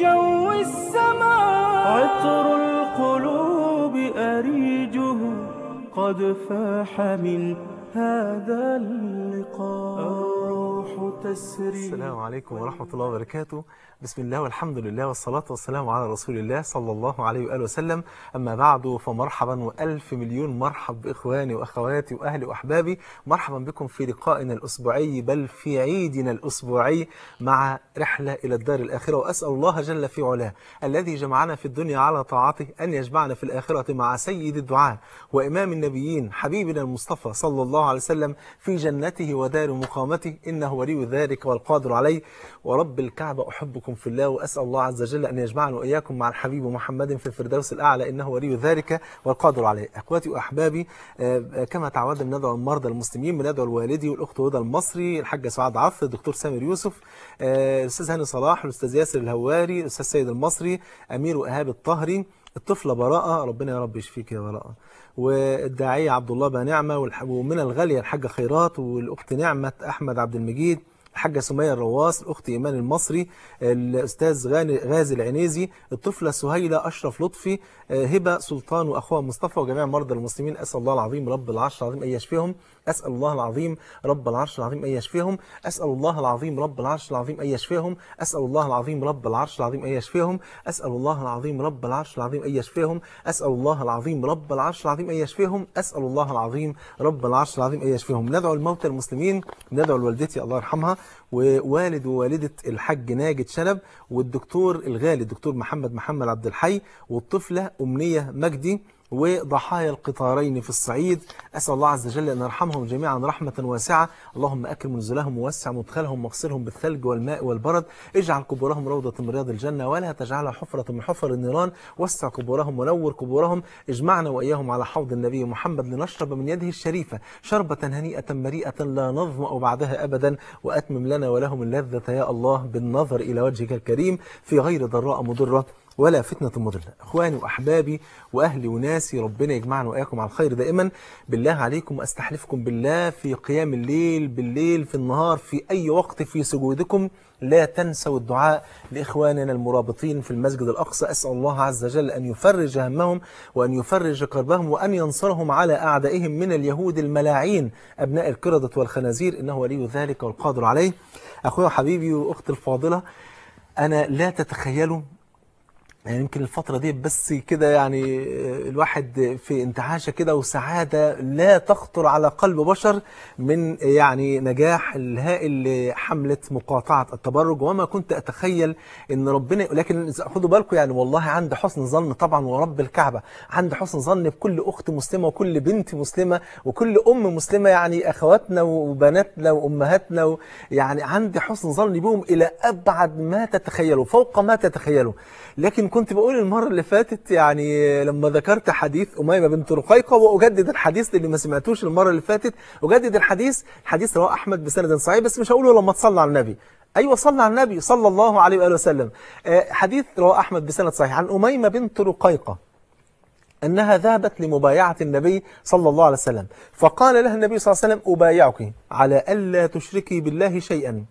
جو السماء عطر القلوب أريجه قد فاح من هذا اللقاء الروح تسري السلام عليكم ورحمة الله وبركاته بسم الله والحمد لله والصلاة والسلام على رسول الله صلى الله عليه وآله وسلم أما بعد فمرحبا وألف مليون مرحب بإخواني وأخواتي وأهلي وأحبابي مرحبا بكم في لقائنا الأسبوعي بل في عيدنا الأسبوعي مع رحلة إلى الدار الآخرة وأسأل الله جل في علاه الذي جمعنا في الدنيا على طاعته أن يجمعنا في الآخرة مع سيد الدعاء وإمام النبيين حبيبنا المصطفى صلى الله عليه وسلم في جنته ودار مقامته إنه ولي ذلك والقادر عليه ورب الكعبة أحبكم في الله وأسأل الله عز وجل أن يجمعنا وإياكم مع الحبيب محمد في الفردوس الأعلى إنه ولي ذلك والقادر عليه أخواتي وأحبابي آه، آه، كما تعودنا ندعو المرضى المسلمين بندعو الوالدي والأخت هدى المصري الحاجة سعاد عف الدكتور سامر يوسف آه، الأستاذ هاني صلاح الأستاذ ياسر الهواري الأستاذ سيد المصري أمير وإهاب الطهري الطفلة براءة ربنا يا رب يشفيك يا براءة والداعيه عبد الله بقى نعمه ومن الغاليه الحاجه خيرات والاخت نعمه احمد عبد المجيد الحاجة سمية الرواس الأخت إيمان المصري الأستاذ غاني غازي العنيزي الطفلة سهيلة أشرف لطفي آه، هبة سلطان وأخوها مصطفى وجميع مرضى المسلمين أسأل الله العظيم رب العرش العظيم أن يشفيهم أسأل الله العظيم رب العرش العظيم أن يشفيهم أسأل الله العظيم رب العرش العظيم أن يشفيهم أسأل الله العظيم رب العرش العظيم أن يشفيهم أسأل الله العظيم رب العرش العظيم أن يشفيهم أسأل الله العظيم رب العرش العظيم أن يشفيهم أسأل الله العظيم رب العرش العظيم أن يشفيهم ندعو الموتى المسلمين ندعو لوالدتي الله يرحمها ووالد ووالدة الحاج ناجد شلب والدكتور الغالي الدكتور محمد محمد عبد الحي والطفلة أمنية مجدي وضحايا القطارين في الصعيد أسأل الله عز وجل أن يرحمهم جميعا رحمة واسعة اللهم أكرم نزلهم ووسع مدخلهم واغسلهم بالثلج والماء والبرد اجعل قبورهم روضة من رياض الجنة ولا تجعلها حفرة من حفر النيران وسع قبورهم ونور قبورهم اجمعنا وإياهم على حوض النبي محمد لنشرب من يده الشريفة شربة هنيئة مريئة لا نظمأ بعدها أبدا وأتمم لنا ولهم اللذة يا الله بالنظر إلى وجهك الكريم في غير ضراء مضرة ولا فتنة مضلة إخواني وأحبابي وأهلي وناسي ربنا يجمعنا وإياكم على الخير دائما بالله عليكم أستحلفكم بالله في قيام الليل بالليل في النهار في أي وقت في سجودكم لا تنسوا الدعاء لإخواننا المرابطين في المسجد الأقصى أسأل الله عز وجل أن يفرج همهم وأن يفرج كربهم وأن ينصرهم على أعدائهم من اليهود الملاعين أبناء الكردة والخنازير إنه ولي ذلك والقادر عليه أخوي وحبيبي وأختي الفاضلة أنا لا تتخيلوا يعني يمكن الفترة دي بس كده يعني آه، الواحد في انتعاشة كده وسعادة لا تخطر على قلب بشر من آه، يعني نجاح الهائل لحملة مقاطعة التبرج وما كنت أتخيل إن ربنا لكن خدوا بالكم يعني والله عند حسن ظن طبعا ورب الكعبة عند حسن ظن بكل أخت مسلمة وكل بنت مسلمة وكل أم مسلمة يعني أخواتنا وبناتنا وأمهاتنا يعني عندي حسن ظن بهم إلى أبعد ما تتخيلوا فوق ما تتخيلوا لكن كنت بقول المرة اللي فاتت يعني لما ذكرت حديث أميمة بنت رقيقة وأجدد الحديث اللي ما سمعتوش المرة اللي فاتت أجدد الحديث حديث رواه أحمد بسند صحيح بس مش هقوله لما تصلى على النبي أيوة صلى على النبي صلى الله عليه وآله وسلم آه، حديث رواه أحمد بسند صحيح عن أميمة بنت رقيقة أنها ذهبت لمبايعة النبي صلى الله عليه وسلم فقال لها النبي صلى الله عليه وسلم أبايعك على ألا تشركي بالله شيئا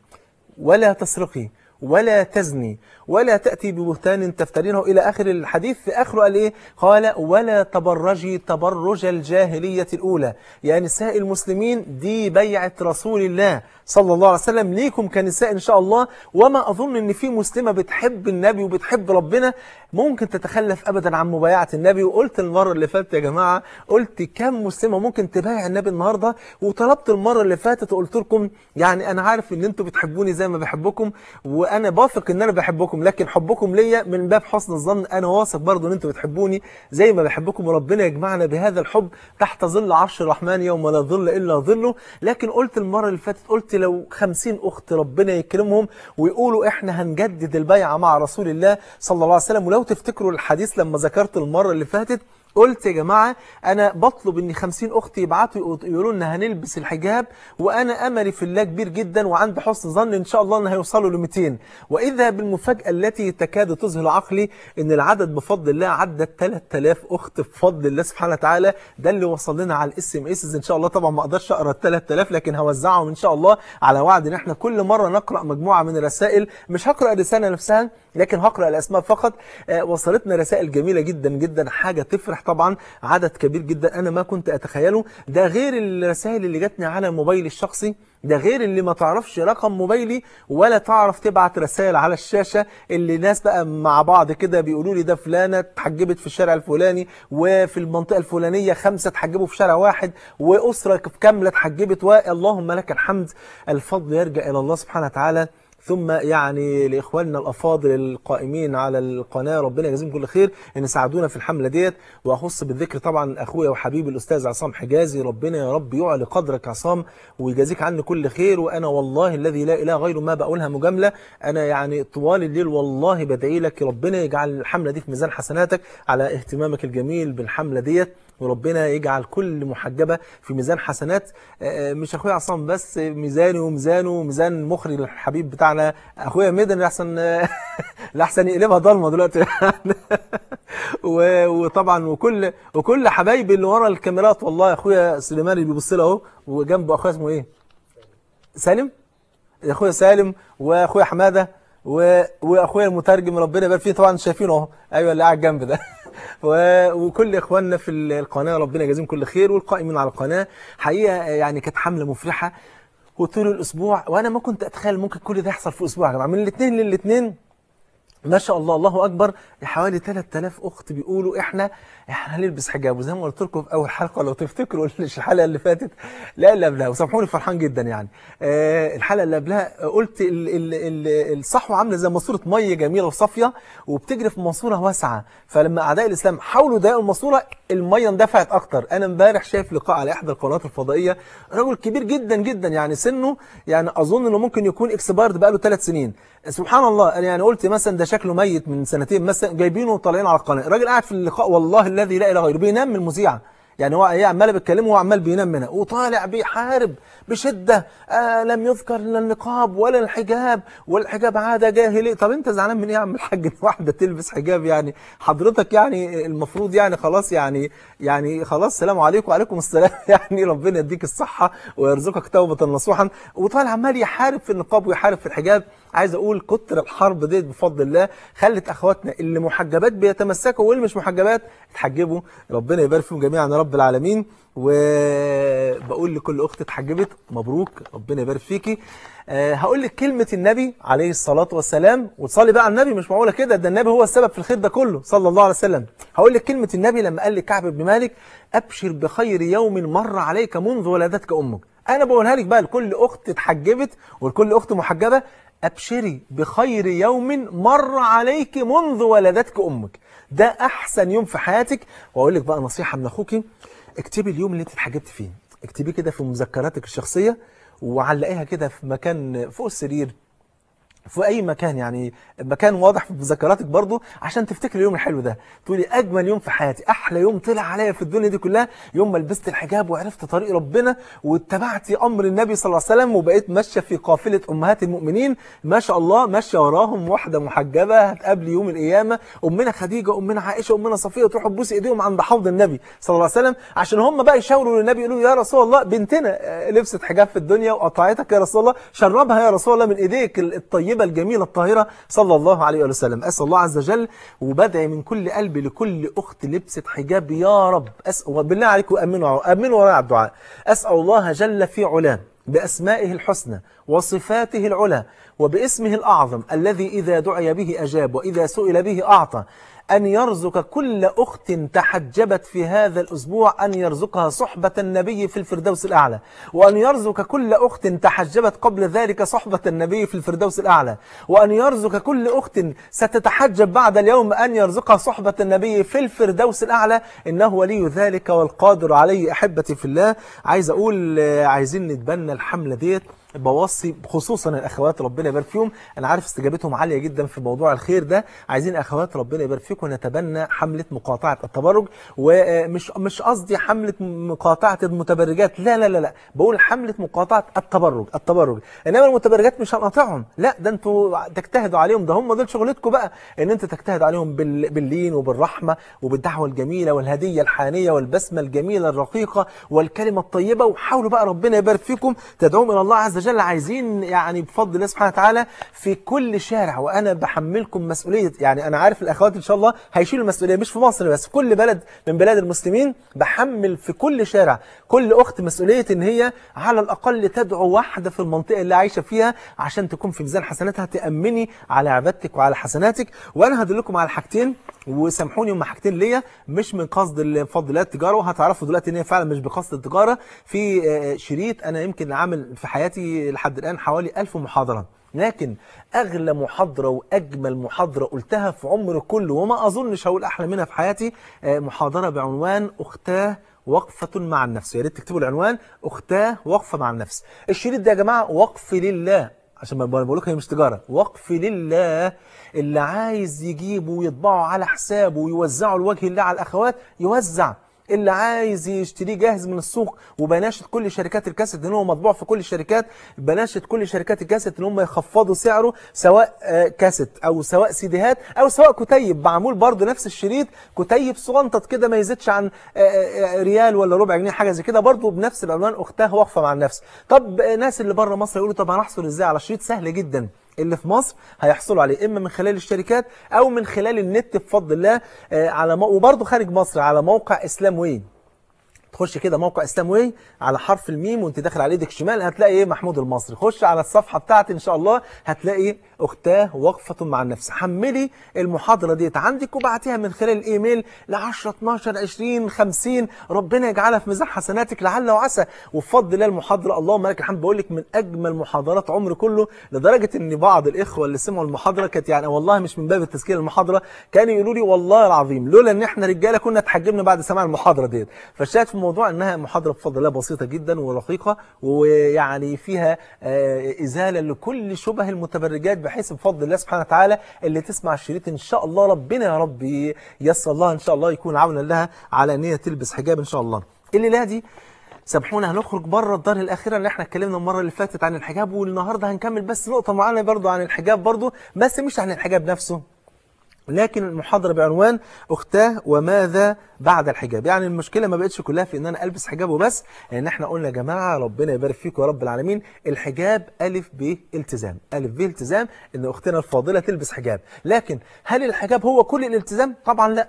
ولا تسرقي ولا تزني ولا تأتي ببهتان تفترينه إلى آخر الحديث في آخره قال إيه قال ولا تبرجي تبرج الجاهلية الأولى يعني نساء المسلمين دي بيعة رسول الله صلى الله عليه وسلم ليكم كنساء إن شاء الله وما أظن أن في مسلمة بتحب النبي وبتحب ربنا ممكن تتخلف أبدا عن مبايعة النبي وقلت المرة اللي فاتت يا جماعة قلت كم مسلمة ممكن تبايع النبي النهاردة وطلبت المرة اللي فاتت وقلت لكم يعني أنا عارف أن أنتم بتحبوني زي ما بحبكم وأنا بافق أن أنا بحبكم بحبكم لكن حبكم ليا من باب حسن الظن انا واثق برضه ان انتوا بتحبوني زي ما بحبكم وربنا يجمعنا بهذا الحب تحت ظل عرش الرحمن يوم لا ظل الا ظله لكن قلت المره اللي فاتت قلت لو 50 اخت ربنا يكرمهم ويقولوا احنا هنجدد البيعه مع رسول الله صلى الله عليه وسلم ولو تفتكروا الحديث لما ذكرت المره اللي فاتت قلت يا جماعة أنا بطلب إن 50 أخت يبعتوا يقولوا لنا هنلبس الحجاب وأنا أملي في الله كبير جدا وعند حسن ظن إن شاء الله إن هيوصلوا ل 200 وإذا بالمفاجأة التي تكاد تظهر عقلي إن العدد بفضل الله عدى 3000 أخت بفضل الله سبحانه وتعالى ده اللي وصل لنا على الاس ام اس إن شاء الله طبعا ما أقدرش أقرأ ال 3000 لكن هوزعهم إن شاء الله على وعد إن إحنا كل مرة نقرأ مجموعة من الرسائل مش هقرأ الرسالة نفسها لكن هقرأ الأسماء فقط آه، وصلتنا رسائل جميلة جدا جدا حاجة تفرح طبعا عدد كبير جدا انا ما كنت اتخيله ده غير الرسائل اللي جاتني على موبايلي الشخصي ده غير اللي ما تعرفش رقم موبايلي ولا تعرف تبعت رسائل على الشاشة اللي ناس بقى مع بعض كده بيقولوا لي ده فلانة اتحجبت في الشارع الفلاني وفي المنطقة الفلانية خمسة اتحجبوا في شارع واحد وأسرة كاملة اتحجبت واللهم لك الحمد الفضل يرجع إلى الله سبحانه وتعالى ثم يعني لاخواننا الافاضل القائمين على القناه ربنا يجزيهم كل خير ان ساعدونا في الحمله ديت واخص بالذكر طبعا اخويا وحبيبي الاستاذ عصام حجازي ربنا يا رب يعلي قدرك عصام ويجازيك عني كل خير وانا والله الذي لا اله غيره ما بقولها مجامله انا يعني طوال الليل والله بدعي لك ربنا يجعل الحمله دي في ميزان حسناتك على اهتمامك الجميل بالحمله ديت وربنا يجعل كل محجبه في ميزان حسنات آه، آه، مش اخويا عصام بس ميزاني وميزانه وميزان مخري الحبيب بتاعنا اخويا ميدن احسن آه، الاحسن يقلبها ضلمه دلوقتي وطبعا وكل وكل حبايبي اللي ورا الكاميرات والله اخويا سليمان اللي بيبص لي اهو وجنبه اخويا اسمه ايه سالم اخويا سالم واخويا حماده واخويا المترجم ربنا يبارك فيه طبعا شايفينه اهو ايوه اللي قاعد جنب ده وكل اخواننا في القناه ربنا يجازيهم كل خير والقائمين على القناه حقيقه آه، يعني كانت حمله مفرحه وطول الاسبوع وانا ما كنت اتخيل ممكن كل ده يحصل في اسبوع يا جماعه من الاثنين للاثنين ما شاء الله الله اكبر حوالي 3000 اخت بيقولوا احنا احنا هنلبس حجاب وزي ما قلت لكم في اول حلقه لو تفتكروا الحلقه اللي فاتت لا اللي قبلها وسامحوني فرحان جدا يعني آه الحلقه اللي قبلها قلت الـ الـ الـ الصحوه عامله زي ماسوره ميه جميله وصافيه وبتجري في ماسوره واسعه فلما اعداء الاسلام حاولوا يضايقوا الماسوره الميه اندفعت اكتر انا امبارح شايف لقاء على احدى القنوات الفضائيه رجل كبير جدا جدا يعني سنه يعني اظن انه ممكن يكون اكسبيرد بقى له ثلاث سنين سبحان الله يعني قلت مثلا ده شكله ميت من سنتين مثلا جايبينه وطالعين على القناه الراجل قاعد في اللقاء والله الذي لا اله غيره بينام من المذيعه يعني هو هي عماله بتكلمه وهو عمال بينام منها وطالع بيحارب بشده آه لم يذكر لا النقاب ولا الحجاب والحجاب عاده جاهليه طب انت زعلان من ايه يا عم الحاج ان واحده تلبس حجاب يعني حضرتك يعني المفروض يعني خلاص يعني يعني خلاص سلام عليكم وعليكم السلام يعني ربنا يديك الصحه ويرزقك توبه نصوحا وطالع عمال يحارب في النقاب ويحارب في الحجاب عايز اقول كتر الحرب ديت بفضل الله خلت اخواتنا اللي محجبات بيتمسكوا واللي مش محجبات اتحجبوا ربنا يبارك فيهم جميعا يا رب العالمين وبقول لكل اخت اتحجبت مبروك ربنا يبارك فيكي أه هقول لك كلمه النبي عليه الصلاه والسلام وتصلي بقى على النبي مش معقوله كده ده النبي هو السبب في الخير ده كله صلى الله عليه وسلم هقول لك كلمه النبي لما قال لكعب بن مالك ابشر بخير يوم مر عليك منذ ولادتك امك انا بقولها لك بقى لكل اخت اتحجبت ولكل اخت محجبه أبشري بخير يوم مر عليك منذ ولدتك أمك ده أحسن يوم في حياتك وأقول لك بقى نصيحة من أخوك اكتبي اليوم اللي أنت اتحجبت فيه اكتبيه كده في مذكراتك الشخصية وعلقيها كده في مكان فوق السرير في اي مكان يعني مكان واضح في مذكراتك برضو عشان تفتكر اليوم الحلو ده تقولي اجمل يوم في حياتي احلى يوم طلع عليا في الدنيا دي كلها يوم ما لبست الحجاب وعرفت طريق ربنا واتبعت امر النبي صلى الله عليه وسلم وبقيت ماشيه في قافله امهات المؤمنين ما شاء الله ماشيه وراهم واحده محجبه هتقابل يوم القيامه امنا خديجه امنا عائشه امنا صفيه تروح تبوس ايديهم عند حوض النبي صلى الله عليه وسلم عشان هم بقى يشاوروا للنبي يقولوا يا رسول الله بنتنا آه، لبست حجاب في الدنيا وقطعتك يا رسول الله شربها يا رسول الله من ايديك الطيبه الطيبة الجميلة الطاهرة صلى الله عليه وسلم أسأل الله عز وجل وبدعي من كل قلب لكل أخت لبست حجاب يا رب أسأل وبالله عليكم أمنوا أمنوا وراء الدعاء أسأل الله جل في علام بأسمائه الحسنى وصفاته العلى وباسمه الأعظم الذي إذا دعي به أجاب وإذا سئل به أعطى أن يرزق كل أخت تحجبت في هذا الأسبوع أن يرزقها صحبة النبي في الفردوس الأعلى وأن يرزق كل أخت تحجبت قبل ذلك صحبة النبي في الفردوس الأعلى وأن يرزق كل أخت ستتحجب بعد اليوم أن يرزقها صحبة النبي في الفردوس الأعلى إنه ولي ذلك والقادر عليه أحبتي في الله عايز أقول عايزين نتبنى الحملة ديت بوصي خصوصا الاخوات ربنا يبارك فيهم انا عارف استجابتهم عاليه جدا في موضوع الخير ده عايزين اخوات ربنا يبارك فيكم نتبنى حمله مقاطعه التبرج ومش مش قصدي حمله مقاطعه المتبرجات لا لا لا لا بقول حمله مقاطعه التبرج التبرج انما المتبرجات مش هنقاطعهم لا ده انتوا تجتهدوا عليهم ده هم دول شغلتكم بقى ان انت تجتهد عليهم باللين وبالرحمه وبالدعوه الجميله والهديه الحانيه والبسمه الجميله الرقيقه والكلمه الطيبه وحاولوا بقى ربنا يبارك فيكم تدعوهم الى الله عز وجل عايزين يعني بفضل الله سبحانه وتعالى في كل شارع وأنا بحملكم مسؤولية يعني أنا عارف الأخوات إن شاء الله هيشيلوا المسؤولية مش في مصر بس في كل بلد من بلاد المسلمين بحمل في كل شارع كل أخت مسؤولية إن هي على الأقل تدعو واحدة في المنطقة اللي عايشة فيها عشان تكون في ميزان حسناتها تأمني على عبادتك وعلى حسناتك وأنا هدلكم على حاجتين وسامحوني هم حاجتين ليا مش من قصد المفضلات التجاره وهتعرفوا دلوقتي ان هي فعلا مش بقصد التجاره في آه، آه، شريط انا يمكن عامل في حياتي لحد الان حوالي 1000 محاضره لكن اغلى محاضره واجمل محاضره قلتها في عمر كله وما اظنش هقول احلى منها في حياتي آه، محاضره بعنوان اختاه وقفة مع النفس يا ريت تكتبوا العنوان أختاه وقفة مع النفس الشريط ده يا جماعة وقف لله عشان ما بقول لكم هي مش تجاره وقف لله اللي عايز يجيبه ويطبعه على حسابه ويوزعه لوجه الله على الاخوات يوزع اللي عايز يشتريه جاهز من السوق وبناشد كل شركات الكاسيت ان هو مطبوع في كل الشركات بناشد كل شركات الكاسيت ان هم يخفضوا سعره سواء آه، كاسيت او سواء سيديهات او سواء كتيب معمول برضه نفس الشريط كتيب صغنطط كده ما يزيدش عن آه، آه، ريال ولا ربع جنيه حاجه زي كده برضه بنفس العنوان اختها واقفه مع النفس طب ناس اللي بره مصر يقولوا طب هنحصل ازاي على شريط سهل جدا اللي في مصر هيحصلوا عليه اما من خلال الشركات او من خلال النت بفضل الله آه، على مو... وبرضه خارج مصر على موقع اسلام واي تخش كده موقع اسلام واي على حرف الميم وانت داخل على ايدك شمال هتلاقي ايه محمود المصري خش على الصفحه بتاعتي ان شاء الله هتلاقي اختاه وقفه مع النفس حملي المحاضره ديت عندك وبعتيها من خلال الايميل ل 10 12 20 50 ربنا يجعلها في ميزان حسناتك لعل وعسى وبفضل الله المحاضره اللهم لك الحمد بقول لك من اجمل محاضرات عمري كله لدرجه ان بعض الاخوه اللي سمعوا المحاضره كانت يعني والله مش من باب التذكير المحاضره كانوا يقولوا لي والله العظيم لولا ان احنا رجاله كنا اتحجبنا بعد سماع المحاضره ديت فالشاهد في الموضوع انها محاضره بفضل الله بسيطه جدا ورقيقه ويعني فيها آه، ازاله لكل شبه المتبرجات بحيث بفضل الله سبحانه وتعالى اللي تسمع الشريط ان شاء الله ربنا يا رب يسر الله ان شاء الله يكون عونا لها على ان هي تلبس حجاب ان شاء الله الليله دي سامحونا هنخرج بره الدار الاخيره اللي احنا اتكلمنا المره اللي فاتت عن الحجاب والنهارده هنكمل بس نقطه معينه برضو عن الحجاب برضو بس مش عن الحجاب نفسه لكن المحاضرة بعنوان أختاه وماذا بعد الحجاب يعني المشكلة ما بقتش كلها في أن أنا ألبس حجاب وبس لأن يعني إحنا قلنا يا جماعة ربنا يبارك فيكم يا رب العالمين الحجاب ألف ب التزام ألف ب التزام أن أختنا الفاضلة تلبس حجاب لكن هل الحجاب هو كل الالتزام؟ طبعا لا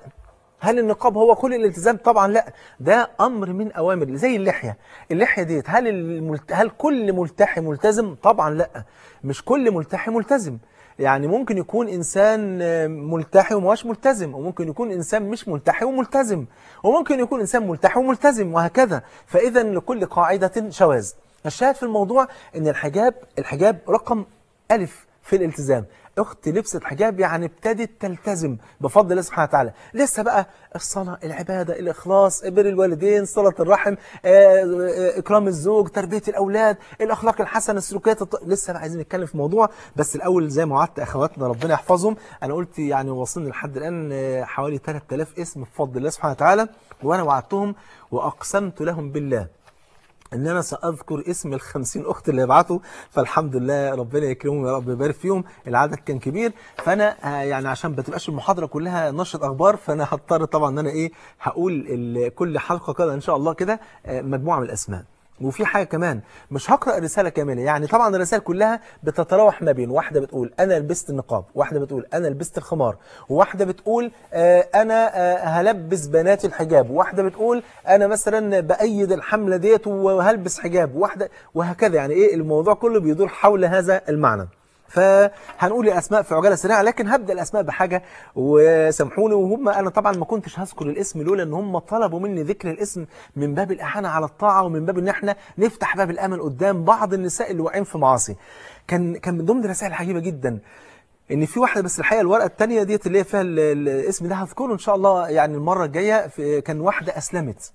هل النقاب هو كل الالتزام طبعا لا ده امر من اوامر زي اللحيه اللحيه ديت هل الملت... هل كل ملتحي ملتزم طبعا لا مش كل ملتحي ملتزم يعني ممكن يكون انسان ملتحي ومش ملتزم وممكن يكون انسان مش ملتحي وملتزم وممكن يكون انسان ملتحي وملتزم وهكذا فاذا لكل قاعده شواذ الشاهد في الموضوع ان الحجاب الحجاب رقم الف في الالتزام اخت لبست حجاب يعني ابتدت تلتزم بفضل الله سبحانه وتعالى لسه بقى الصلاه العباده الاخلاص بر الوالدين صله الرحم آه، آه، اكرام الزوج تربيه الاولاد الاخلاق الحسنه السلوكيات الط... لسه بقى عايزين نتكلم في موضوع بس الاول زي ما وعدت اخواتنا ربنا يحفظهم انا قلت يعني وصلنا لحد الان آه، حوالي 3000 اسم بفضل الله سبحانه وتعالى وانا وعدتهم واقسمت لهم بالله ان انا ساذكر اسم ال 50 اخت اللي بعتوا فالحمد لله ربنا يكرمهم يا رب ويبارك فيهم العدد كان كبير فانا آه، يعني عشان ما تبقاش المحاضره كلها نشره اخبار فانا هضطر طبعا ان انا ايه هقول كل حلقه كده ان شاء الله كده آه، مجموعه من الاسماء وفي حاجه كمان مش هقرا الرساله كامله يعني طبعا الرسائل كلها بتتراوح ما بين واحده بتقول انا لبست النقاب واحده بتقول انا لبست الخمار واحده بتقول آه انا آه هلبس بنات الحجاب واحده بتقول انا مثلا بايد الحمله ديت وهلبس حجاب واحده وهكذا يعني ايه الموضوع كله بيدور حول هذا المعنى فهنقول الاسماء في عجاله سريعه لكن هبدا الاسماء بحاجه وسامحوني وهم انا طبعا ما كنتش هذكر الاسم لولا ان هم طلبوا مني ذكر الاسم من باب الاحانه على الطاعه ومن باب ان احنا نفتح باب الامل قدام بعض النساء اللي واقعين في معاصي كان كان من ضمن الرسائل العجيبه جدا ان في واحده بس الحقيقه الورقه الثانيه ديت اللي هي فيها الاسم ده هذكره ان شاء الله يعني المره الجايه كان واحده اسلمت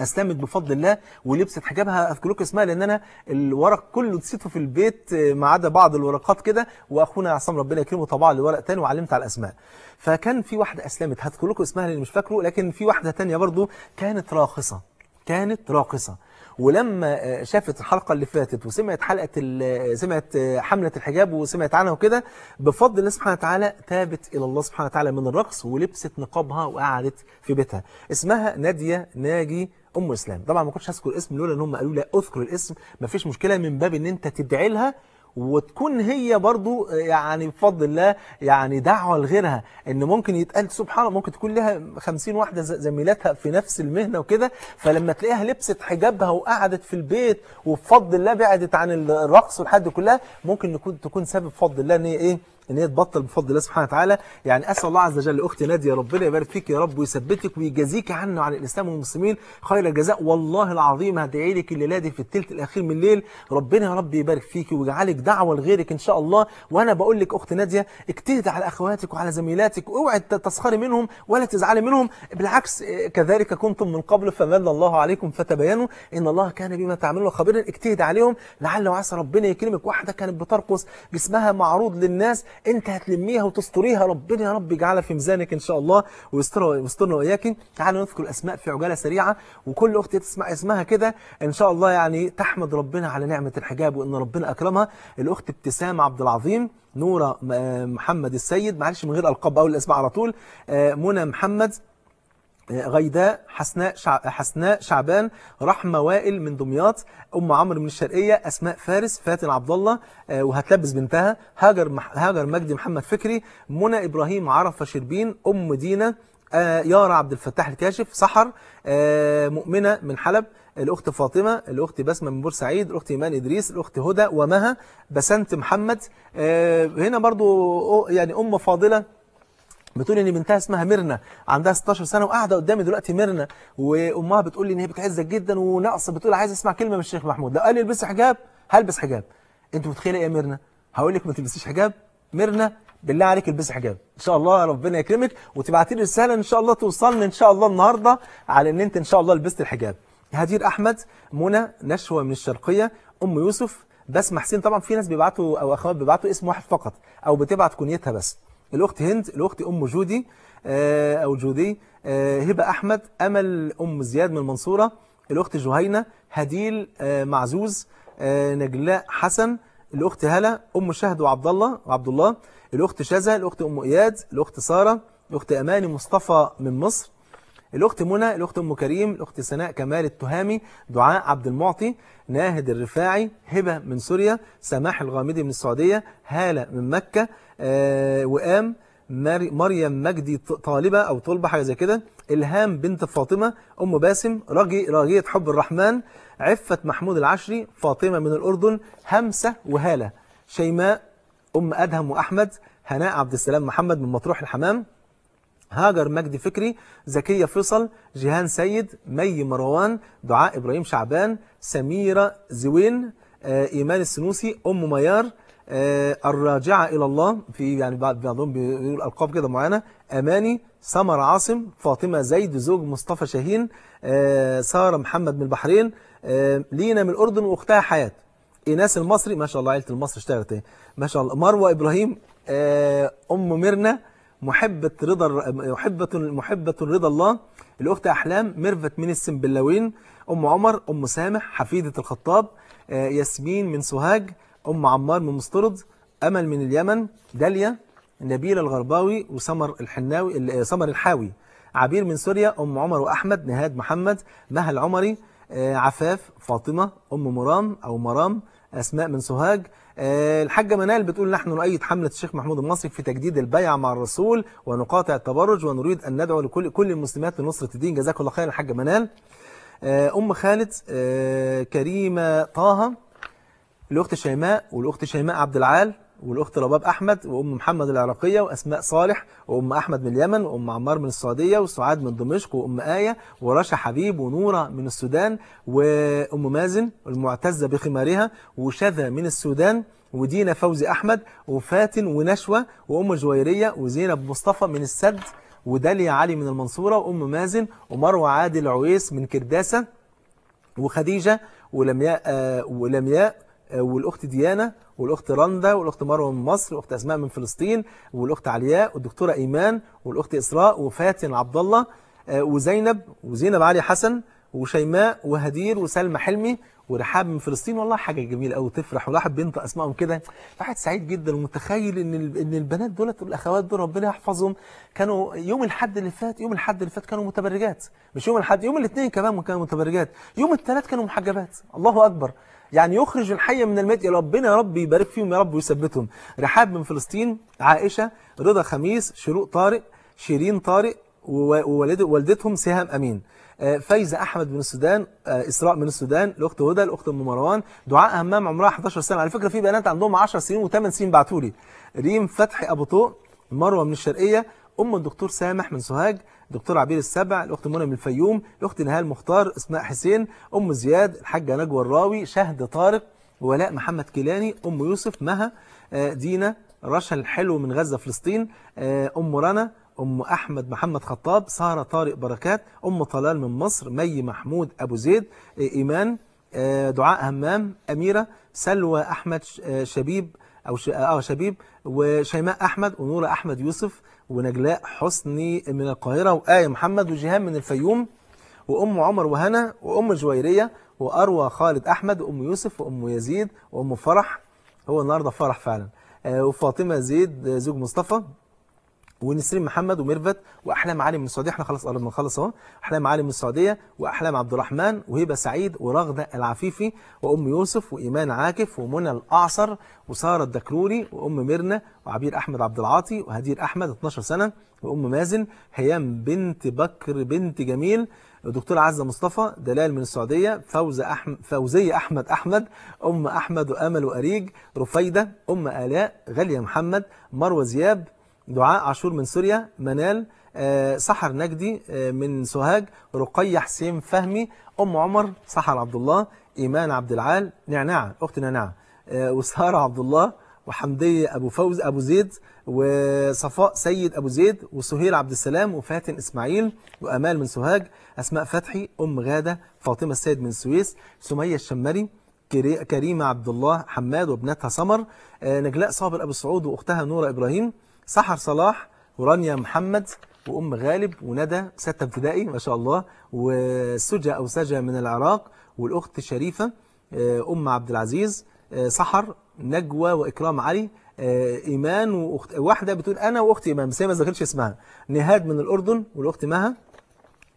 استمد بفضل الله ولبست حجابها لكم اسمها لان انا الورق كله نسيته في البيت آه، ما عدا بعض الورقات كده واخونا عصام ربنا يكرمه طبع لي ورق تاني وعلمت على الاسماء فكان في واحده اسلمت هذكر لكم اسمها لأني مش فاكره لكن في واحده تانية برضو كانت راقصه كانت راقصه ولما آه، شافت الحلقة اللي فاتت وسمعت حلقة آه، سمعت حملة الحجاب وسمعت عنها وكده بفضل الله سبحانه وتعالى تابت إلى الله سبحانه وتعالى من الرقص ولبست نقابها وقعدت في بيتها اسمها نادية ناجي ام اسلام طبعا ما كنتش هذكر اسم لولا ان هم قالوا لا اذكر الاسم ما فيش مشكله من باب ان انت تدعي لها وتكون هي برضو يعني بفضل الله يعني دعوة لغيرها ان ممكن يتقال سبحان الله ممكن تكون لها خمسين واحدة زميلاتها في نفس المهنة وكده فلما تلاقيها لبست حجابها وقعدت في البيت وبفضل الله بعدت عن الرقص والحد كلها ممكن نكون تكون سبب فضل الله ان ايه ان هي تبطل بفضل الله سبحانه وتعالى يعني اسال الله عز وجل اختي ناديه ربنا يبارك فيك يا رب ويثبتك ويجازيك عنه وعن الاسلام والمسلمين خير الجزاء والله العظيم هدعي لك الليله دي في الثلث الاخير من الليل ربنا يا رب يبارك فيك ويجعلك دعوه لغيرك ان شاء الله وانا بقول لك اخت ناديه اجتهدي على اخواتك وعلى زميلاتك اوعي تسخري منهم ولا تزعلي منهم بالعكس كذلك كنتم من قبل فمن الله عليكم فتبينوا ان الله كان بما تعملون خبيرا اجتهدي عليهم لعل وعسى ربنا يكرمك واحده كانت بترقص جسمها معروض للناس انت هتلميها وتستريها ربنا يا رب يجعلها في ميزانك ان شاء الله ويسترها ويسترنا واياك تعالوا نذكر الاسماء في عجاله سريعه وكل اخت تسمع اسمها كده ان شاء الله يعني تحمد ربنا على نعمه الحجاب وان ربنا اكرمها الاخت ابتسام عبد العظيم نوره محمد السيد معلش من غير القاب اول الاسماء على طول آه، منى محمد غيداء حسناء حسناء شعبان رحمه وائل من دمياط ام عمرو من الشرقيه اسماء فارس فاتن عبد الله آه، وهتلبس بنتها هاجر هاجر مجدي محمد فكري منى ابراهيم عرفه شربين ام دينا آه، يارا عبد الفتاح الكاشف سحر آه، مؤمنه من حلب الاخت فاطمه الاخت بسمه من بورسعيد الاخت ايمان ادريس الاخت هدى ومها بسنت محمد هنا برضو يعني ام فاضله بتقول ان بنتها اسمها ميرنا عندها 16 سنه وقاعده قدامي دلوقتي ميرنا وامها بتقول لي ان هي بتعزك جدا وناقصه بتقول عايز اسمع كلمه من الشيخ محمود لو قال لي البسي حجاب هلبس حجاب انت متخيله ايه يا ميرنا هقول لك ما تلبسيش حجاب ميرنا بالله عليك البسي حجاب ان شاء الله ربنا يكرمك وتبعتي لي رساله ان شاء الله توصلني ان شاء الله النهارده على ان انت ان شاء الله لبست الحجاب هدير احمد منى نشوه من الشرقيه ام يوسف بسمه حسين طبعا في ناس بيبعتوا او اخوات بيبعتوا اسم واحد فقط او بتبعت كنيتها بس الأخت هند الأخت أم جودي آه، أو جودي آه، هبة أحمد أمل أم زياد من المنصورة الأخت جهينة هديل آه، معزوز نجلاء حسن الأخت هلا أم شهد وعبد الله وعبد الله الأخت شذا الأخت أم إياد الأخت سارة الأخت أماني مصطفى من مصر الأخت منى الأخت أم كريم الأخت سناء كمال التهامي دعاء عبد المعطي ناهد الرفاعي هبة من سوريا سماح الغامدي من السعودية هالة من مكة آه، وقام مريم مجدي طالبة أو طلبة حاجة زي كده إلهام بنت فاطمة أم باسم راجي راجية حب الرحمن عفة محمود العشري فاطمة من الأردن همسة وهالة شيماء أم أدهم وأحمد هناء عبد السلام محمد من مطروح الحمام هاجر مجدي فكري زكية فيصل جيهان سيد مي مروان دعاء إبراهيم شعبان سميرة زوين آه، إيمان السنوسي أم ميار آه، الراجعة إلى الله في يعني بعضهم بيقول ألقاب كده معينة أماني سمر عاصم فاطمة زيد زوج مصطفى شاهين آه، سارة محمد من البحرين آه، لينا من الأردن وأختها حياة إيناس المصري ما شاء الله عيلة المصري اشتغلت ايه ما شاء الله مروة إبراهيم أم ميرنا محبة رضا محبة محبة رضا الله الأخت أحلام ميرفت من السنبلاوين أم عمر أم سامح حفيدة الخطاب ياسمين من سوهاج أم عمار من مسترد أمل من اليمن داليا نبيل الغرباوي وسمر الحناوي آه، سمر الحاوي عبير من سوريا أم عمر وأحمد نهاد محمد مها العمري آه، عفاف فاطمة أم مرام أو مرام أسماء من سوهاج آه، الحاجة منال بتقول نحن نؤيد حملة الشيخ محمود المصري في تجديد البيع مع الرسول ونقاطع التبرج ونريد أن ندعو لكل كل المسلمات لنصرة الدين جزاك الله خير الحاجة منال أم خالد كريمة طه الأخت شيماء والأخت شيماء عبد العال والأخت رباب أحمد وأم محمد العراقية وأسماء صالح وأم أحمد من اليمن وأم عمار من السعودية وسعاد من دمشق وأم آية ورشا حبيب ونورة من السودان وأم مازن المعتزة بخمارها وشذا من السودان ودينا فوزي أحمد وفاتن ونشوة وأم جويرية وزينب مصطفى من السد وداليا علي من المنصورة وأم مازن ومروة عادل عويس من كرداسة وخديجة ولمياء آه، ولمياء والاخت ديانا والاخت رندا والاخت مروه من مصر والاخت اسماء من فلسطين والاخت علياء والدكتوره ايمان والاخت اسراء وفاتن عبد الله آه، وزينب وزينب علي حسن وشيماء وهدير وسلمى حلمي ورحاب من فلسطين والله حاجة جميلة قوي تفرح والواحد بينطق اسمائهم كده واحد سعيد جدا ومتخيل ان ان البنات دولت والاخوات دول ربنا يحفظهم كانوا يوم الاحد اللي فات يوم الاحد اللي فات كانوا متبرجات مش يوم الاحد يوم الاثنين كمان كانوا متبرجات يوم الثلاث كانوا محجبات الله اكبر يعني يخرج الحي من الميت يا ربنا يا رب يبارك فيهم يا رب ويثبتهم رحاب من فلسطين عائشة رضا خميس شروق طارق شيرين طارق ووالدتهم سهام أمين آه، فايزة أحمد من السودان آه، إسراء من السودان الأخت هدى الأخت أم مروان دعاء همام عمرها 11 سنة على فكرة في بنات عندهم 10 سنين و8 سنين بعتوا لي ريم فتحي أبو طوق مروة من الشرقية أم الدكتور سامح من سوهاج دكتور عبير السبع الاخت منى من الفيوم الاخت نهال مختار اسماء حسين ام زياد الحاجه نجوى الراوي شهد طارق ولاء محمد كيلاني ام يوسف مها آه، دينا رشا الحلو من غزه فلسطين آه، ام رنا ام احمد محمد خطاب ساره طارق بركات ام طلال من مصر مي محمود ابو زيد آه، ايمان دعاء همام اميره سلوى احمد شبيب او اه شبيب وشيماء احمد ونوره احمد يوسف ونجلاء حسني من القاهرة وآية محمد وجهام من الفيوم وأم عمر وهنا وأم جويرية وأروى خالد أحمد وأم يوسف وأم يزيد وأم فرح هو النهاردة فرح فعلا آه، وفاطمة زيد آه، زوج مصطفى ونسرين محمد وميرفت واحلام علي من السعوديه احنا خلاص قربنا نخلص اهو احلام علي من السعوديه واحلام عبد الرحمن وهبه سعيد ورغده العفيفي وام يوسف وايمان عاكف ومنى الاعصر وساره الدكروري وام ميرنا وعبير احمد عبد العاطي وهدير احمد 12 سنه وام مازن هيام بنت بكر بنت جميل دكتور عزة مصطفى دلال من السعودية فوزة أحمد فوزية أحمد أحمد أم أحمد وأمل وأريج رفيدة أم آلاء غالية محمد مروة زياب دعاء عاشور من سوريا منال آه، سحر نجدي آه، من سوهاج رقية حسين فهمي أم عمر سحر عبد الله إيمان عبد العال نعناع أخت نعناع آه، وسارة عبد الله وحمدية أبو فوز أبو زيد وصفاء سيد أبو زيد وسهير عبد السلام وفاتن إسماعيل وأمال من سوهاج أسماء فتحي أم غادة فاطمة السيد من السويس سمية الشمري كريمة عبد الله حماد وابنتها سمر نجلاء صابر أبو سعود وأختها نورة إبراهيم سحر صلاح ورانيا محمد وام غالب وندى سته ابتدائي ما شاء الله وسجا او سجا من العراق والاخت شريفه آه، ام عبد العزيز آه، سحر نجوى واكرام علي آه، ايمان واخت واحده بتقول انا واختي ايمان بس هي ما ذكرتش اسمها نهاد من الاردن والاخت مها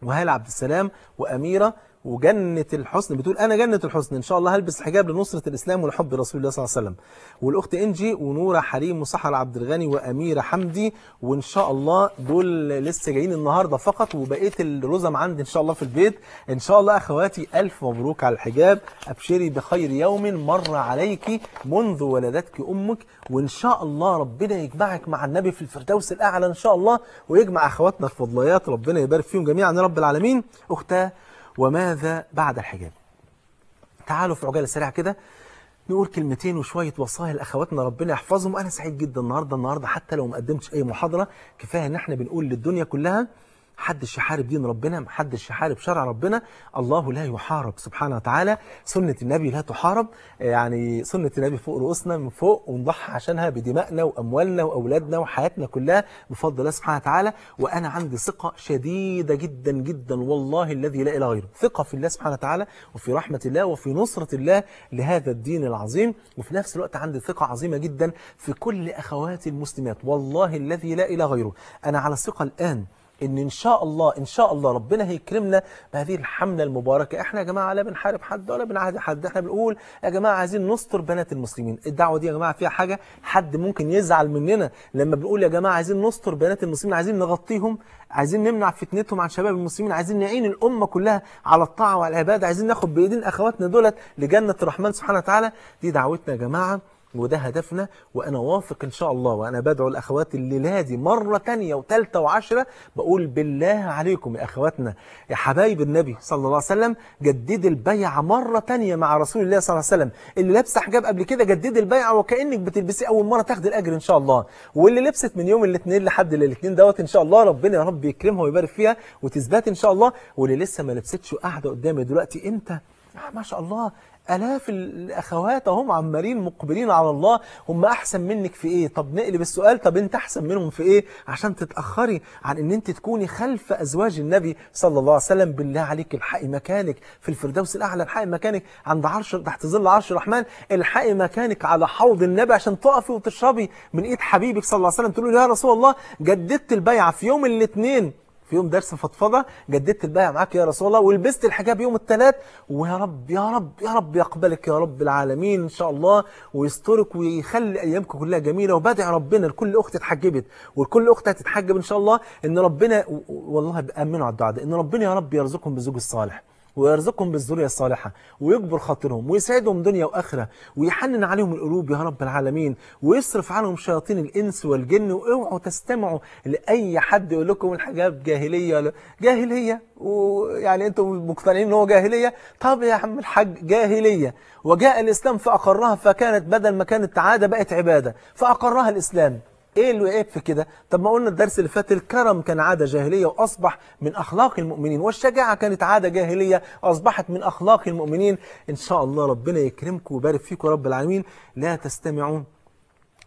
وهال عبد السلام واميره وجنة الحسن بتقول أنا جنة الحسن إن شاء الله هلبس حجاب لنصرة الإسلام ولحب رسول الله صلى الله عليه وسلم والأخت إنجي ونورة حريم وسحر عبد الغني وأميرة حمدي وإن شاء الله دول لسه جايين النهاردة فقط وبقية الرزم عندي إن شاء الله في البيت إن شاء الله أخواتي ألف مبروك على الحجاب أبشري بخير يوم مر عليك منذ ولدتك أمك وإن شاء الله ربنا يجمعك مع النبي في الفردوس الأعلى إن شاء الله ويجمع أخواتنا فضليات ربنا يبارك فيهم جميعا يا رب العالمين أختها وماذا بعد الحجاب تعالوا في عجالة سريعة كده نقول كلمتين وشوية وصايا لأخواتنا ربنا يحفظهم انا سعيد جدا النهاردة النهاردة حتى لو ما قدمتش أي محاضرة كفاية إن إحنا بنقول للدنيا كلها محدش يحارب دين ربنا محدش يحارب شرع ربنا الله لا يحارب سبحانه وتعالى سنة النبي لا تحارب يعني سنة النبي فوق رؤوسنا من فوق ونضحي عشانها بدمائنا وأموالنا وأولادنا وحياتنا كلها بفضل الله سبحانه وتعالى وأنا عندي ثقة شديدة جدا جدا والله الذي لا إله غيره ثقة في الله سبحانه وتعالى وفي رحمة الله وفي نصرة الله لهذا الدين العظيم وفي نفس الوقت عندي ثقة عظيمة جدا في كل أخواتي المسلمات والله الذي لا إله غيره أنا على ثقة الآن ان ان شاء الله ان شاء الله ربنا هيكرمنا بهذه الحمله المباركه احنا يا جماعه لا بنحارب حد ولا بنعادي حد احنا بنقول يا جماعه عايزين نستر بنات المسلمين الدعوه دي يا جماعه فيها حاجه حد ممكن يزعل مننا لما بنقول يا جماعه عايزين نستر بنات المسلمين عايزين نغطيهم عايزين نمنع فتنتهم عن شباب المسلمين عايزين نعين الامه كلها على الطاعه وعلى العباده عايزين ناخد بايدين اخواتنا دولت لجنه الرحمن سبحانه وتعالى دي دعوتنا يا جماعه وده هدفنا وانا واثق ان شاء الله وانا بدعو الاخوات اللي لادي مره تانية وتالتة وعشرة بقول بالله عليكم يا اخواتنا يا حبايب النبي صلى الله عليه وسلم جدد البيعه مره تانية مع رسول الله صلى الله عليه وسلم اللي لابسه حجاب قبل كده جدد البيعه وكانك بتلبسي اول مره تاخد الاجر ان شاء الله واللي لبست من يوم الاثنين لحد الاثنين دوت ان شاء الله ربنا يا رب يكرمها ويبارك فيها وتثبت ان شاء الله واللي لسه ما لبستش وقاعده قدامي دلوقتي امتى آه، ما شاء الله الاف الاخوات هم عمالين مقبلين على الله هم احسن منك في ايه طب نقلب السؤال طب انت احسن منهم في ايه عشان تتاخري عن ان انت تكوني خلف ازواج النبي صلى الله عليه وسلم بالله عليك الحقي مكانك في الفردوس الاعلى الحقي مكانك عند عرش تحت ظل عرش الرحمن الحقي مكانك على حوض النبي عشان تقفي وتشربي من ايد حبيبك صلى الله عليه وسلم تقول له يا رسول الله جددت البيعه في يوم الاثنين في يوم درس فضفضه جددت البايع معاك يا رسول الله ولبست الحجاب يوم الثلاث ويا رب يا رب يا رب يقبلك يا رب العالمين ان شاء الله ويسترك ويخلي ايامك كلها جميله وبدع ربنا لكل اخت اتحجبت ولكل اخت هتتحجب ان شاء الله ان ربنا والله بامنوا على الدعاء ده ان ربنا يا رب يرزقهم بزوج الصالح ويرزقهم بالذريه الصالحه ويكبر خاطرهم ويسعدهم دنيا واخره ويحنن عليهم القلوب يا رب العالمين ويصرف عنهم شياطين الانس والجن واوعوا تستمعوا لاي حد يقول لكم الحجاب جاهليه جاهليه ويعني انتم مقتنعين ان هو جاهليه طب يا عم الحاج جاهليه وجاء الاسلام فاقرها فكانت بدل ما كانت عاده بقت عباده فاقرها الاسلام ايه اللي وقف في كده طب ما قلنا الدرس اللي فات الكرم كان عاده جاهليه واصبح من اخلاق المؤمنين والشجاعه كانت عاده جاهليه اصبحت من اخلاق المؤمنين ان شاء الله ربنا يكرمكم ويبارك فيكم رب العالمين لا تستمعون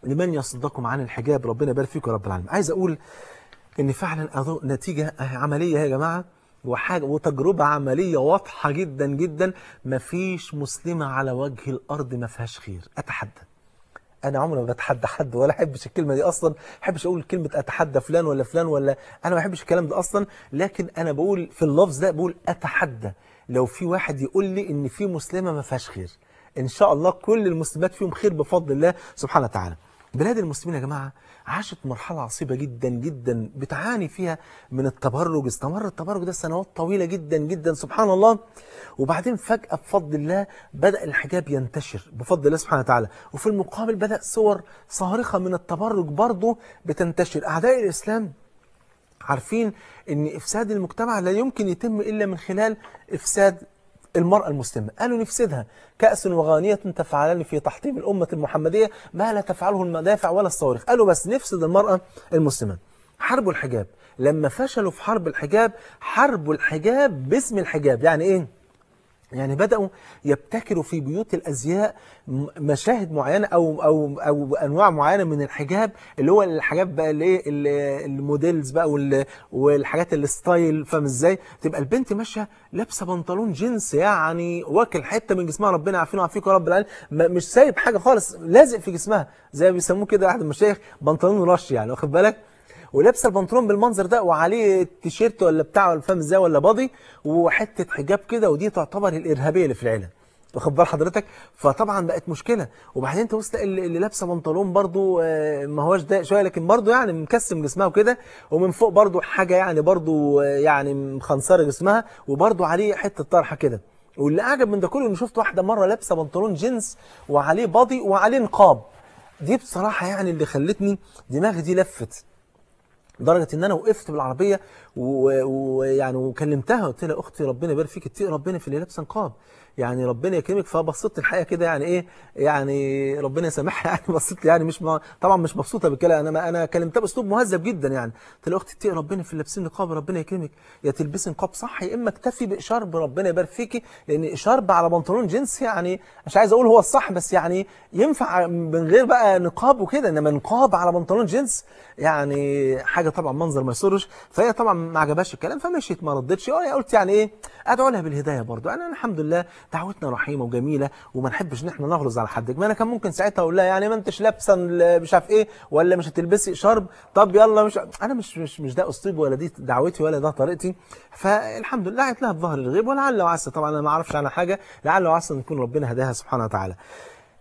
لمن يصدكم عن الحجاب ربنا يبارك فيكم رب العالمين عايز اقول ان فعلا نتيجه عمليه يا جماعه وحاجة وتجربة عملية واضحة جدا جدا مفيش مسلمة على وجه الأرض ما فيهاش خير أتحدث انا عمري ما بتحدى حد ولا احبش الكلمه دي اصلا ما احبش اقول كلمه اتحدى فلان ولا فلان ولا انا ما بحبش الكلام ده اصلا لكن انا بقول في اللفظ ده بقول اتحدى لو في واحد يقول لي ان في مسلمه ما فيهاش خير ان شاء الله كل المسلمات فيهم خير بفضل الله سبحانه وتعالى بلاد المسلمين يا جماعه عاشت مرحلة عصيبة جدا جدا بتعاني فيها من التبرج استمر التبرج ده سنوات طويلة جدا جدا سبحان الله وبعدين فجأة بفضل الله بدأ الحجاب ينتشر بفضل الله سبحانه وتعالى وفي المقابل بدأ صور صارخة من التبرج برضه بتنتشر أعداء الإسلام عارفين ان افساد المجتمع لا يمكن يتم الا من خلال افساد المرأة المسلمة قالوا نفسدها كأس وغانية تفعلان في تحطيم الأمة المحمدية ما لا تفعله المدافع ولا الصواريخ قالوا بس نفسد المرأة المسلمة حرب الحجاب لما فشلوا في حرب الحجاب حرب الحجاب باسم الحجاب يعني إيه؟ يعني بدأوا يبتكروا في بيوت الأزياء مشاهد معينة أو أو أو أنواع معينة من الحجاب اللي هو الحجاب بقى إيه الموديلز بقى والحاجات الستايل فاهم إزاي؟ تبقى البنت ماشية لابسة بنطلون جينز يعني واكل حتة من جسمها ربنا عارفينه وعارفينك يا رب العالمين مش سايب حاجة خالص لازق في جسمها زي ما بيسموه كده أحد المشايخ بنطلون رش يعني واخد بالك؟ ولابسه البنطلون بالمنظر ده وعليه التيشيرت ولا بتاع ولا فاهم ازاي ولا باضي وحته حجاب كده ودي تعتبر الارهابيه اللي في العيله واخد بال حضرتك فطبعا بقت مشكله وبعدين انت وسط اللي لابسه بنطلون برضو آه، ما هواش ضيق شويه لكن برضو يعني مكسم جسمها وكده ومن فوق برضو حاجه يعني برضو آه، يعني مخنصره جسمها وبرضو عليه حته طرحه كده واللي اعجب من ده كله ان شفت واحده مره لابسه بنطلون جينز وعليه باضي وعليه نقاب دي بصراحه يعني اللي خلتني دماغي دي لفت لدرجه ان انا وقفت بالعربيه ويعني وكلمتها قلت لها اختي ربنا يبارك فيك اتقي ربنا في اللي لابسه نقاب يعني ربنا يكرمك فبصيت الحقيقه كده يعني ايه يعني ربنا يسامحها يعني بصيت يعني مش ما طبعا مش مبسوطه بالكلام انا ما انا كلمتها باسلوب مهذب جدا يعني قلت لها اختي اتقي ربنا في اللي لابسين نقاب ربنا يكرمك يا تلبسي نقاب صح يا اما اكتفي بشرب ربنا يبارك فيكي لان شرب على بنطلون جنس يعني مش عايز اقول هو الصح بس يعني ينفع من غير بقى نقاب وكده انما نقاب على بنطلون جنس يعني حاجه طبعا منظر ما يسرش فهي طبعا ما عجبهاش الكلام فمشيت ما ردتش وانا آه، قلت يعني ايه ادعو لها بالهدايه برضو انا الحمد لله دعوتنا رحيمه وجميله وما نحبش ان احنا نغلظ على حد ما انا كان ممكن ساعتها اقول لها يعني ما انتش لابسه مش عارف ايه ولا مش هتلبسي شرب طب يلا مش انا مش مش مش ده اسلوب ولا دي دعوتي ولا ده طريقتي فالحمد لله دعيت لها بظهر الغيب ولعل وعسى طبعا انا ما اعرفش عنها حاجه لعل وعسى نكون ربنا هداها سبحانه وتعالى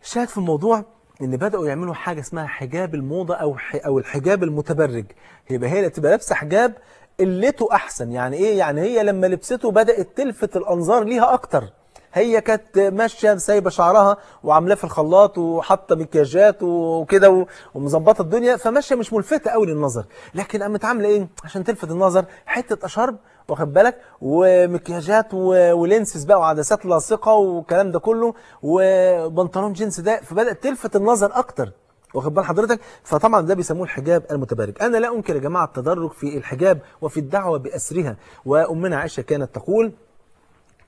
شاهد في الموضوع ان بداوا يعملوا حاجه اسمها حجاب الموضه او او الحجاب المتبرج يبقى هي اللي تبقى لابسه حجاب قلته احسن يعني ايه يعني هي لما لبسته بدات تلفت الانظار ليها اكتر هي كانت ماشيه سايبه شعرها وعاملاه في الخلاط وحاطه مكياجات وكده ومظبطه الدنيا فماشيه مش ملفته قوي للنظر لكن قامت عامله ايه عشان تلفت النظر حته اشرب واخد بالك ومكياجات ولينسز بقى وعدسات لاصقه والكلام ده كله وبنطلون جينز ده فبدات تلفت النظر اكتر واخد بال حضرتك فطبعا ده بيسموه الحجاب المتبرج انا لا انكر يا جماعه التدرج في الحجاب وفي الدعوه باسرها وامنا عائشه كانت تقول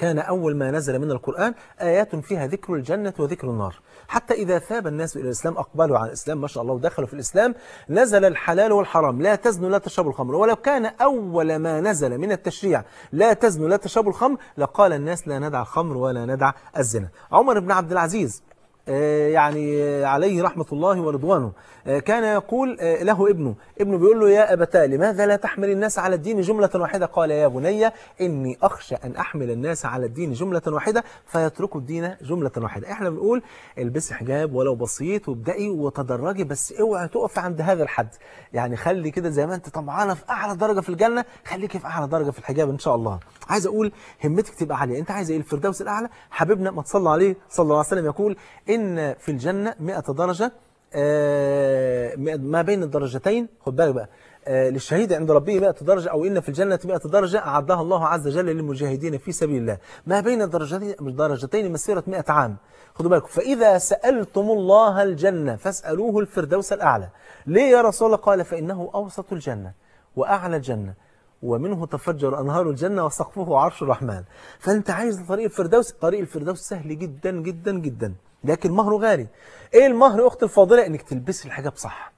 كان أول ما نزل من القرآن آيات فيها ذكر الجنة وذكر النار حتى إذا ثاب الناس إلى الإسلام أقبلوا على الإسلام ما شاء الله ودخلوا في الإسلام نزل الحلال والحرام لا تزنوا لا تشربوا الخمر ولو كان أول ما نزل من التشريع لا تزنوا لا تشربوا الخمر لقال الناس لا ندع الخمر ولا ندع الزنا عمر بن عبد العزيز آه، يعني عليه رحمة الله ورضوانه آه، كان يقول آه، له ابنه ابنه بيقول له يا أبتاه لماذا لا تحمل الناس على الدين جملة واحدة قال يا بني إني أخشى أن أحمل الناس على الدين جملة واحدة فيتركوا الدين جملة واحدة إحنا بنقول البس حجاب ولو بسيط وابدأي وتدرجي بس اوعي تقف عند هذا الحد يعني خلي كده زي ما أنت طمعانة في أعلى درجة في الجنة خليك في أعلى درجة في الحجاب إن شاء الله عايز أقول همتك تبقى عالية أنت عايز إيه الفردوس الأعلى حبيبنا ما تصلى عليه صلى الله عليه وسلم يقول إن في الجنة 100 درجة آه، ما بين الدرجتين خد بالك بقى آه، للشهيد عند ربه 100 درجة أو إن في الجنة 100 درجة أعدها الله عز وجل للمجاهدين في سبيل الله ما بين الدرجتين درجتين مسيرة 100 عام خدوا بالكم فإذا سألتم الله الجنة فاسألوه الفردوس الأعلى ليه يا رسول الله قال فإنه أوسط الجنة وأعلى الجنة ومنه تفجر أنهار الجنة وسقفه عرش الرحمن فأنت عايز طريق الفردوس طريق الفردوس سهل جدا جدا جدا لكن مهره غالي ايه المهر اخت اختي الفاضله انك تلبسي الحجاب صح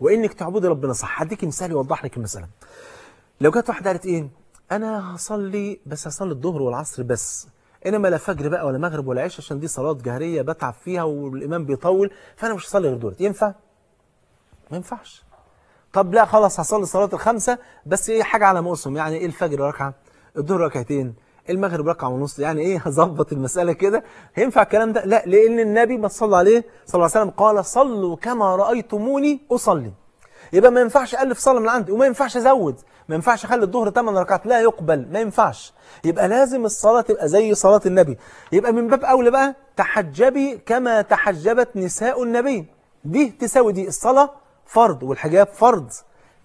وانك تعبدي ربنا صح هديكي مثال يوضح لك المساله لو جت واحده قالت ايه انا هصلي بس هصلي الظهر والعصر بس انما لا فجر بقى ولا مغرب ولا عشاء عشان دي صلاه جهريه بتعب فيها والامام بيطول فانا مش هصلي غير دولت ينفع ما ينفعش طب لا خلاص هصلي الصلاه الخمسه بس ايه حاجه على موسم يعني ايه الفجر ركعه الظهر ركعتين المغرب ركعه ونص يعني ايه هظبط المساله كده هينفع الكلام ده لا لان النبي ما صلى عليه صلى الله عليه وسلم قال صلوا كما رايتموني اصلي يبقى ما ينفعش الف صلاه من عندي وما ينفعش ازود ما ينفعش اخلي الظهر 8 ركعات لا يقبل ما ينفعش يبقى لازم الصلاه تبقى زي صلاه النبي يبقى من باب اولى بقى تحجبي كما تحجبت نساء النبي دي تساوي دي الصلاه فرض والحجاب فرض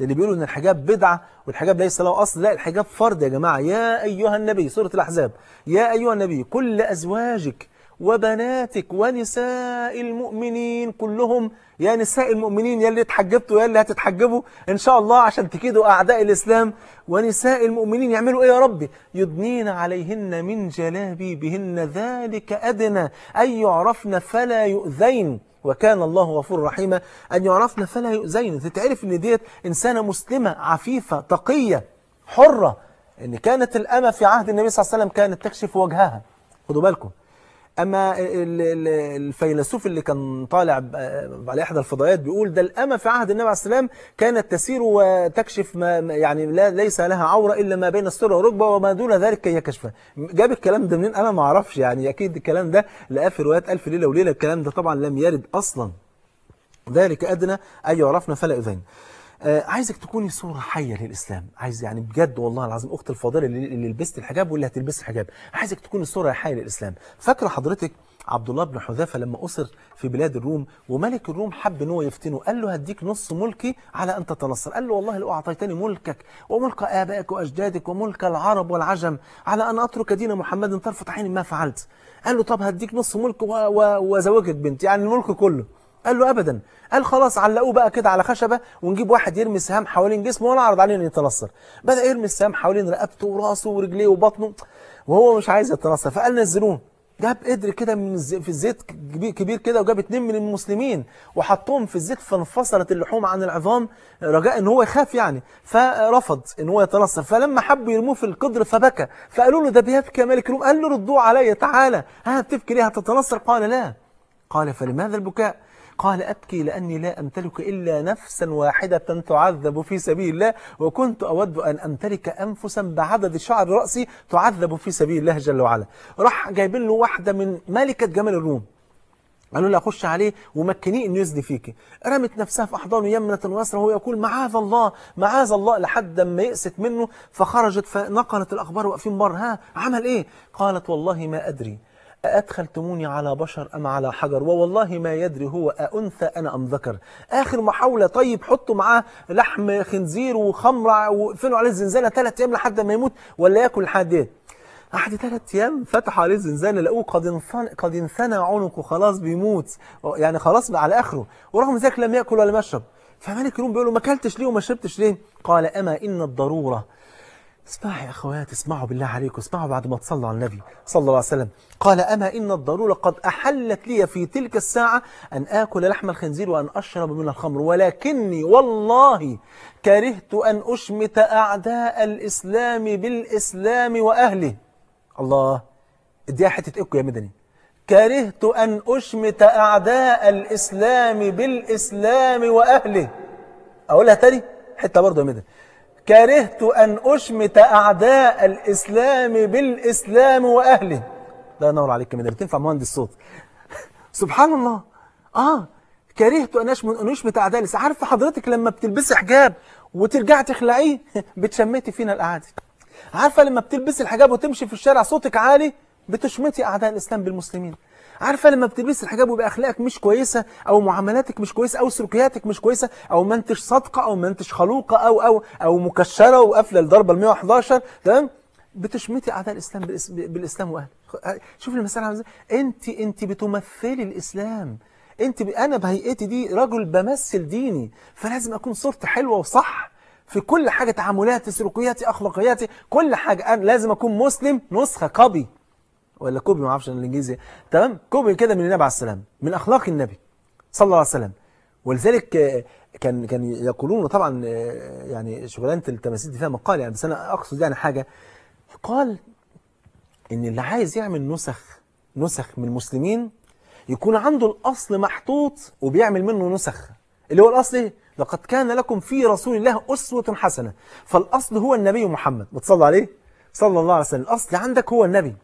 اللي بيقولوا ان الحجاب بدعه والحجاب ليس له اصل لا الحجاب فرض يا جماعه يا ايها النبي سوره الاحزاب يا ايها النبي كل ازواجك وبناتك ونساء المؤمنين كلهم يا نساء المؤمنين يا اللي اتحجبتوا يا اللي هتتحجبوا ان شاء الله عشان تكيدوا اعداء الاسلام ونساء المؤمنين يعملوا ايه يا ربي يدنين عليهن من جلابيبهن ذلك ادنى ان يعرفن فلا يؤذين وكان الله غفور رحيما أن يعرفنا فلا يؤذين تتعرف أن ديت إنسانة مسلمة عفيفة تقية حرة أن كانت الأمة في عهد النبي صلى الله عليه وسلم كانت تكشف وجهها خدوا بالكم اما الفيلسوف اللي كان طالع على احدى الفضائيات بيقول ده الامه في عهد النبي عليه السلام كانت تسير وتكشف ما يعني لا ليس لها عوره الا ما بين السره والركبه وما دون ذلك هي كشفه جاب الكلام ده منين انا ما اعرفش يعني اكيد الكلام ده لقاه في روايات الف ليله وليله الكلام ده طبعا لم يرد اصلا ذلك ادنى ان يعرفنا فلا يؤذين آه، عايزك تكوني صوره حيه للاسلام عايز يعني بجد والله العظيم اختي الفاضله اللي لبست الحجاب واللي هتلبس الحجاب عايزك تكوني صوره حيه للاسلام فاكره حضرتك عبد الله بن حذافه لما اسر في بلاد الروم وملك الروم حب ان هو يفتنه قال له هديك نص ملكي على ان تتنصر قال له والله لو اعطيتني ملكك وملك ابائك واجدادك وملك العرب والعجم على ان اترك دين محمد ترفض عيني ما فعلت قال له طب هديك نص ملك وزوجك بنت يعني الملك كله قال له أبدا قال خلاص علقوه بقى كده على خشبة ونجيب واحد يرمي السهام حوالين جسمه ونعرض عليه أن يتنصر بدأ يرمي السهام حوالين رقبته وراسه ورجليه وبطنه وهو مش عايز يتنصر فقال نزلوه جاب قدر كده من في الزيت كبير, كبير كده وجاب اتنين من المسلمين وحطهم في الزيت فانفصلت اللحوم عن العظام رجاء ان هو يخاف يعني فرفض ان هو يتنصر فلما حبوا يرموه في القدر فبكى فقالوا له ده بيبكي يا ملك الروم قال له ردوه عليا تعالى ها بتبكي ليه هتتنصر قال لا قال فلماذا البكاء قال أبكي لأني لا أمتلك إلا نفسا واحدة تعذب في سبيل الله وكنت أود أن أمتلك أنفسا بعدد شعر رأسي تعذب في سبيل الله جل وعلا راح جايبين له واحدة من ملكة جمال الروم قالوا له اخش عليه ومكنيه انه يزني فيك رمت نفسها في احضانه يمنه ويسرى وهو يقول معاذ الله معاذ الله لحد ما يئست منه فخرجت فنقلت الاخبار واقفين بره ها عمل ايه قالت والله ما ادري أدخلتموني على بشر أم على حجر ووالله ما يدري هو أأنثى أنا أم ذكر آخر محاولة طيب حطوا معاه لحم خنزير وخمرة وقفلوا عليه الزنزانة ثلاث أيام لحد ما يموت ولا ياكل إيه أحد ثلاث ايام فتحوا عليه الزنزانه لقوه قد انثنى قد انثنى عنقه خلاص بيموت يعني خلاص على اخره ورغم ذلك لم ياكل ولم يشرب فملك الروم بيقول له ما اكلتش ليه وما شربتش ليه؟ قال اما ان الضروره اسمعوا يا اخوات اسمعوا بالله عليكم اسمعوا بعد ما تصلوا على النبي صلى الله عليه وسلم قال أما إن الضرورة قد أحلت لي في تلك الساعة أن آكل لحم الخنزير وأن أشرب من الخمر ولكني والله كرهت أن أشمت أعداء الإسلام بالإسلام وأهله الله اديها حتة إيكو يا مدني كرهت أن أشمت أعداء الإسلام بالإسلام وأهله أقولها تاني حتة برضه يا مدني كرهت أن أشمت أعداء الإسلام بالإسلام وأهله لا ينور عليك كمان بتنفع مهندس صوت سبحان الله آه كرهت أن أشمت, أن أشمت أعداء الإسلام عارف حضرتك لما بتلبسي حجاب وترجعي تخلعيه بتشمتي فينا الأعادي عارفة لما بتلبسي الحجاب وتمشي في الشارع صوتك عالي بتشمتي أعداء الإسلام بالمسلمين عارفه لما بتلبس الحجاب ويبقى اخلاقك مش كويسه او معاملاتك مش كويسه او سلوكياتك مش كويسه او ما انتش صادقه او ما انتش خلوقه او او او مكشره وقافله الضربه ال 111 تمام بتشمتي اعداء الاسلام بالاسلام واهله شوف المساله عامله ازاي انت انت بتمثلي الاسلام انت ب... انا بهيئتي دي رجل بمثل ديني فلازم اكون صورتي حلوه وصح في كل حاجه تعاملاتي سلوكياتي اخلاقياتي كل حاجه انا لازم اكون مسلم نسخه قبي ولا كوبي ما اعرفش الانجليزي تمام كوبي كده من النبي عليه السلام من اخلاق النبي صلى الله عليه وسلم ولذلك كان كان يقولون طبعا آه، يعني شغلانه التماثيل دي فيها مقال يعني بس انا اقصد يعني حاجه قال ان اللي عايز يعمل نسخ نسخ من المسلمين يكون عنده الاصل محطوط وبيعمل منه نسخ اللي هو الاصل ايه؟ لقد كان لكم في رسول الله اسوه حسنه فالاصل هو النبي محمد بتصلى عليه صلى الله عليه وسلم الاصل عندك هو النبي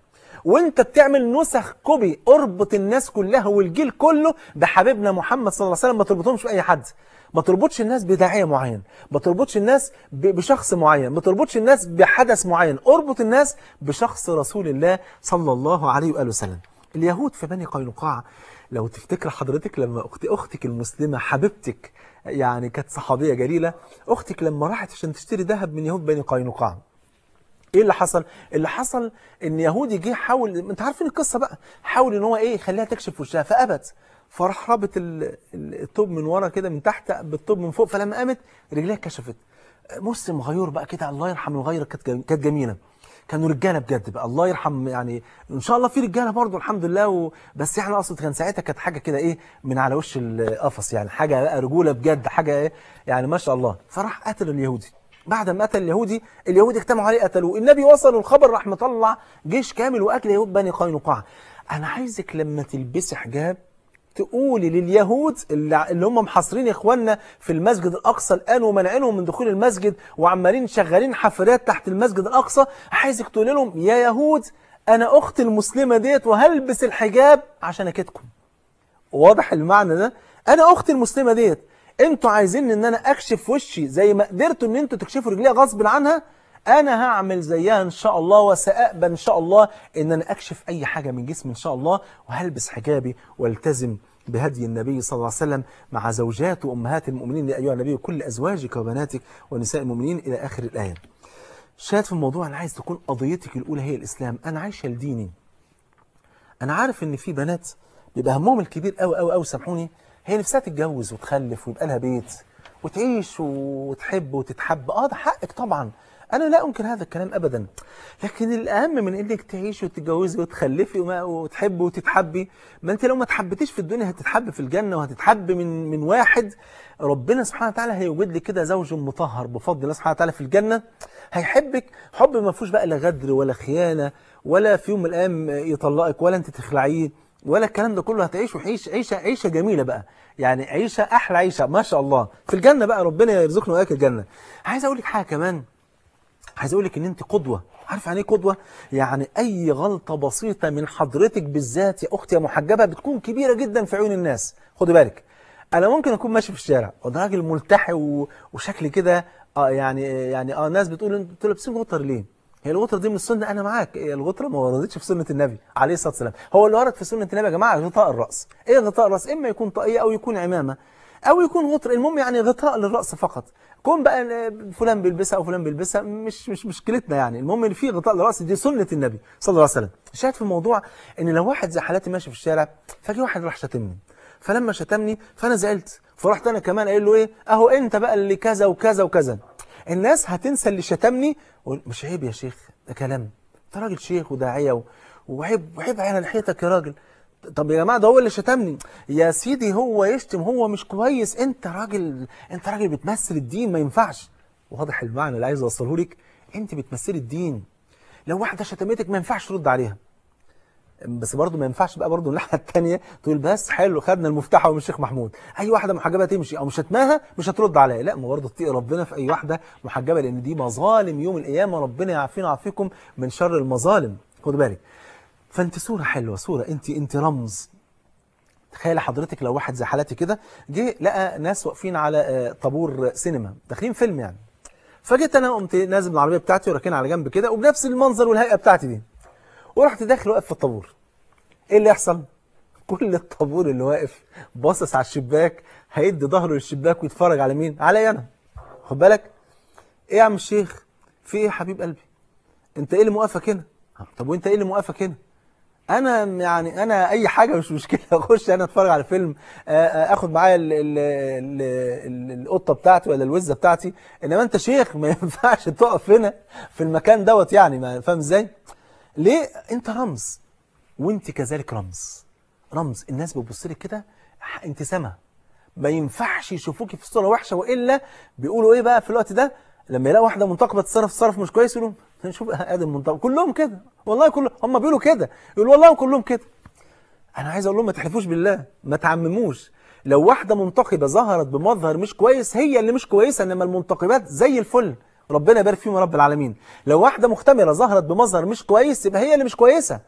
وانت بتعمل نسخ كوبي اربط الناس كلها والجيل كله بحبيبنا محمد صلى الله عليه وسلم ما تربطهمش باي حد ما تربطش الناس بداعية معين ما تربطش الناس بشخص معين ما تربطش الناس بحدث معين اربط الناس بشخص رسول الله صلى الله عليه وآله وسلم اليهود في بني قينقاع لو تفتكر حضرتك لما أختي أختك المسلمة حبيبتك يعني كانت صحابية جليلة أختك لما راحت عشان تشتري ذهب من يهود بني قينقاع ايه اللي حصل اللي حصل ان يهودي جه حاول انت عارفين القصه بقى حاول ان هو ايه يخليها تكشف وشها فابت فراح رابط الطوب من ورا كده من تحت بالطوب من فوق فلما قامت رجليها كشفت مسلم غيور بقى كده الله يرحم الغير كانت جميله كانوا رجاله بجد بقى الله يرحم يعني ان شاء الله في رجاله برضه الحمد لله و... بس يعني اقصد كان ساعتها كانت حاجه كده ايه من على وش القفص يعني حاجه بقى رجوله بجد حاجه ايه يعني ما شاء الله فراح قتل اليهودي بعد ما قتل اليهودي اليهودي اجتمعوا عليه قتلوه النبي وصل الخبر راح مطلع جيش كامل واكل يهود بني قينقاع انا عايزك لما تلبسي حجاب تقولي لليهود اللي هم محاصرين اخواننا في المسجد الاقصى الان ومنعينهم من دخول المسجد وعمالين شغالين حفرات تحت المسجد الاقصى عايزك تقولي لهم يا يهود انا اختي المسلمه ديت وهلبس الحجاب عشان اكيدكم واضح المعنى ده انا اختي المسلمه ديت انتوا عايزين ان انا اكشف وشي زي ما قدرتوا ان انتوا تكشفوا رجليها غصب عنها انا هعمل زيها ان شاء الله وساقبل ان شاء الله ان انا اكشف اي حاجة من جسمي ان شاء الله وهلبس حجابي والتزم بهدي النبي صلى الله عليه وسلم مع زوجات وأمهات المؤمنين يا أيها النبي وكل أزواجك وبناتك ونساء المؤمنين إلى آخر الآية شاهد في الموضوع أنا عايز تكون قضيتك الأولى هي الإسلام أنا عايشة لديني أنا عارف إن في بنات بيبقى همهم الكبير قوي قوي قوي سامحوني هي نفسها تتجوز وتخلف ويبقى لها بيت وتعيش وتحب وتتحب اه ده حقك طبعا انا لا انكر هذا الكلام ابدا لكن الاهم من انك تعيشي وتتجوزي وتخلفي وتحبي وتتحبي ما انت لو ما تحبتيش في الدنيا هتتحب في الجنه وهتتحب من من واحد ربنا سبحانه وتعالى هيوجد لك كده زوج مطهر بفضل الله سبحانه وتعالى في الجنه هيحبك حب ما فيهوش بقى لا غدر ولا خيانه ولا في يوم من الايام يطلقك ولا انت تخلعيه ولا الكلام ده كله هتعيش عيشه عيشه عيشه جميله بقى يعني عيشه احلى عيشه ما شاء الله في الجنه بقى ربنا يرزقنا واياك الجنه عايز اقول لك حاجه كمان عايز اقول لك ان انت قدوه عارف يعني ايه قدوه يعني اي غلطه بسيطه من حضرتك بالذات يا اختي يا محجبه بتكون كبيره جدا في عيون الناس خدي بالك انا ممكن اكون ماشي في الشارع وده راجل ملتحي وشكلي كده اه يعني يعني اه ناس بتقول انتوا لابسين وتر ليه هي الغطره دي من السنه انا معاك هي إيه الغطره ما وردتش في سنه النبي عليه الصلاه والسلام هو اللي ورد في سنه النبي يا جماعه غطاء الراس ايه غطاء الراس اما يكون طاقيه او يكون عمامه او يكون غطر المهم يعني غطاء للراس فقط كون بقى فلان بيلبسها او فلان بيلبسها مش مش مشكلتنا يعني المهم ان في غطاء للراس دي سنه النبي صلى الله عليه وسلم الشاهد في الموضوع ان لو واحد زي حالاتي ماشي في الشارع فجي واحد راح شتمني فلما شتمني فانا زعلت فرحت انا كمان قايل له ايه اهو انت بقى اللي كذا وكذا وكذا الناس هتنسى اللي شتمني مش عيب يا شيخ ده كلام انت راجل شيخ وداعيه وعيب وعيب على ناحيتك يا راجل طب يا جماعه ده هو اللي شتمني يا سيدي هو يشتم هو مش كويس انت راجل انت راجل بتمثل الدين ما ينفعش واضح المعنى اللي عايز اوصله لك انت بتمثلي الدين لو واحده شتمتك ما ينفعش ترد عليها بس برضه ما ينفعش بقى برضه الناحيه الثانيه تقول بس حلو خدنا المفتاح من الشيخ محمود اي واحده محجبه تمشي او مش هتماها مش هترد عليا لا ما برضه تطيق ربنا في اي واحده محجبه لان دي مظالم يوم القيامه ربنا يعافينا ويعافيكم من شر المظالم خد بالك فانت صوره حلوه صوره انت انت رمز تخيل حضرتك لو واحد زي حالتي كده جه لقى ناس واقفين على آه، طابور سينما داخلين فيلم يعني فجيت انا قمت نازل من العربيه بتاعتي وراكنها على جنب كده وبنفس المنظر والهيئه بتاعتي دي ورحت داخل واقف في الطابور ايه اللي يحصل كل الطابور اللي واقف باصص على الشباك هيدي ظهره للشباك ويتفرج على مين علي انا خد بالك ايه يا عم الشيخ في ايه يا حبيب قلبي انت ايه اللي موقفك هنا طب وانت ايه اللي موقفك هنا انا يعني انا اي حاجه مش مشكله اخش انا اتفرج على فيلم آه، آه، اخد معايا القطه بتاعتي ولا الوزه بتاعتي انما انت شيخ ما ينفعش تقف هنا في المكان دوت يعني فاهم ازاي ليه انت رمز وانت كذلك رمز رمز الناس بتبص لك كده سما ما ينفعش يشوفوكي في صوره وحشه والا بيقولوا ايه بقى في الوقت ده لما يلاقوا واحده منتقبه تتصرف تصرف مش كويس يقولوا شوف ادم منتقب كلهم كده والله كلهم هم بيقولوا كده يقولوا والله كلهم كده انا عايز اقول لهم ما تحلفوش بالله ما تعمموش لو واحده منتقبه ظهرت بمظهر مش كويس هي اللي مش كويسه انما المنتقبات زي الفل ربنا يبارك فيهم يا رب العالمين لو واحده مختمره ظهرت بمظهر مش كويس يبقى هي اللي مش كويسه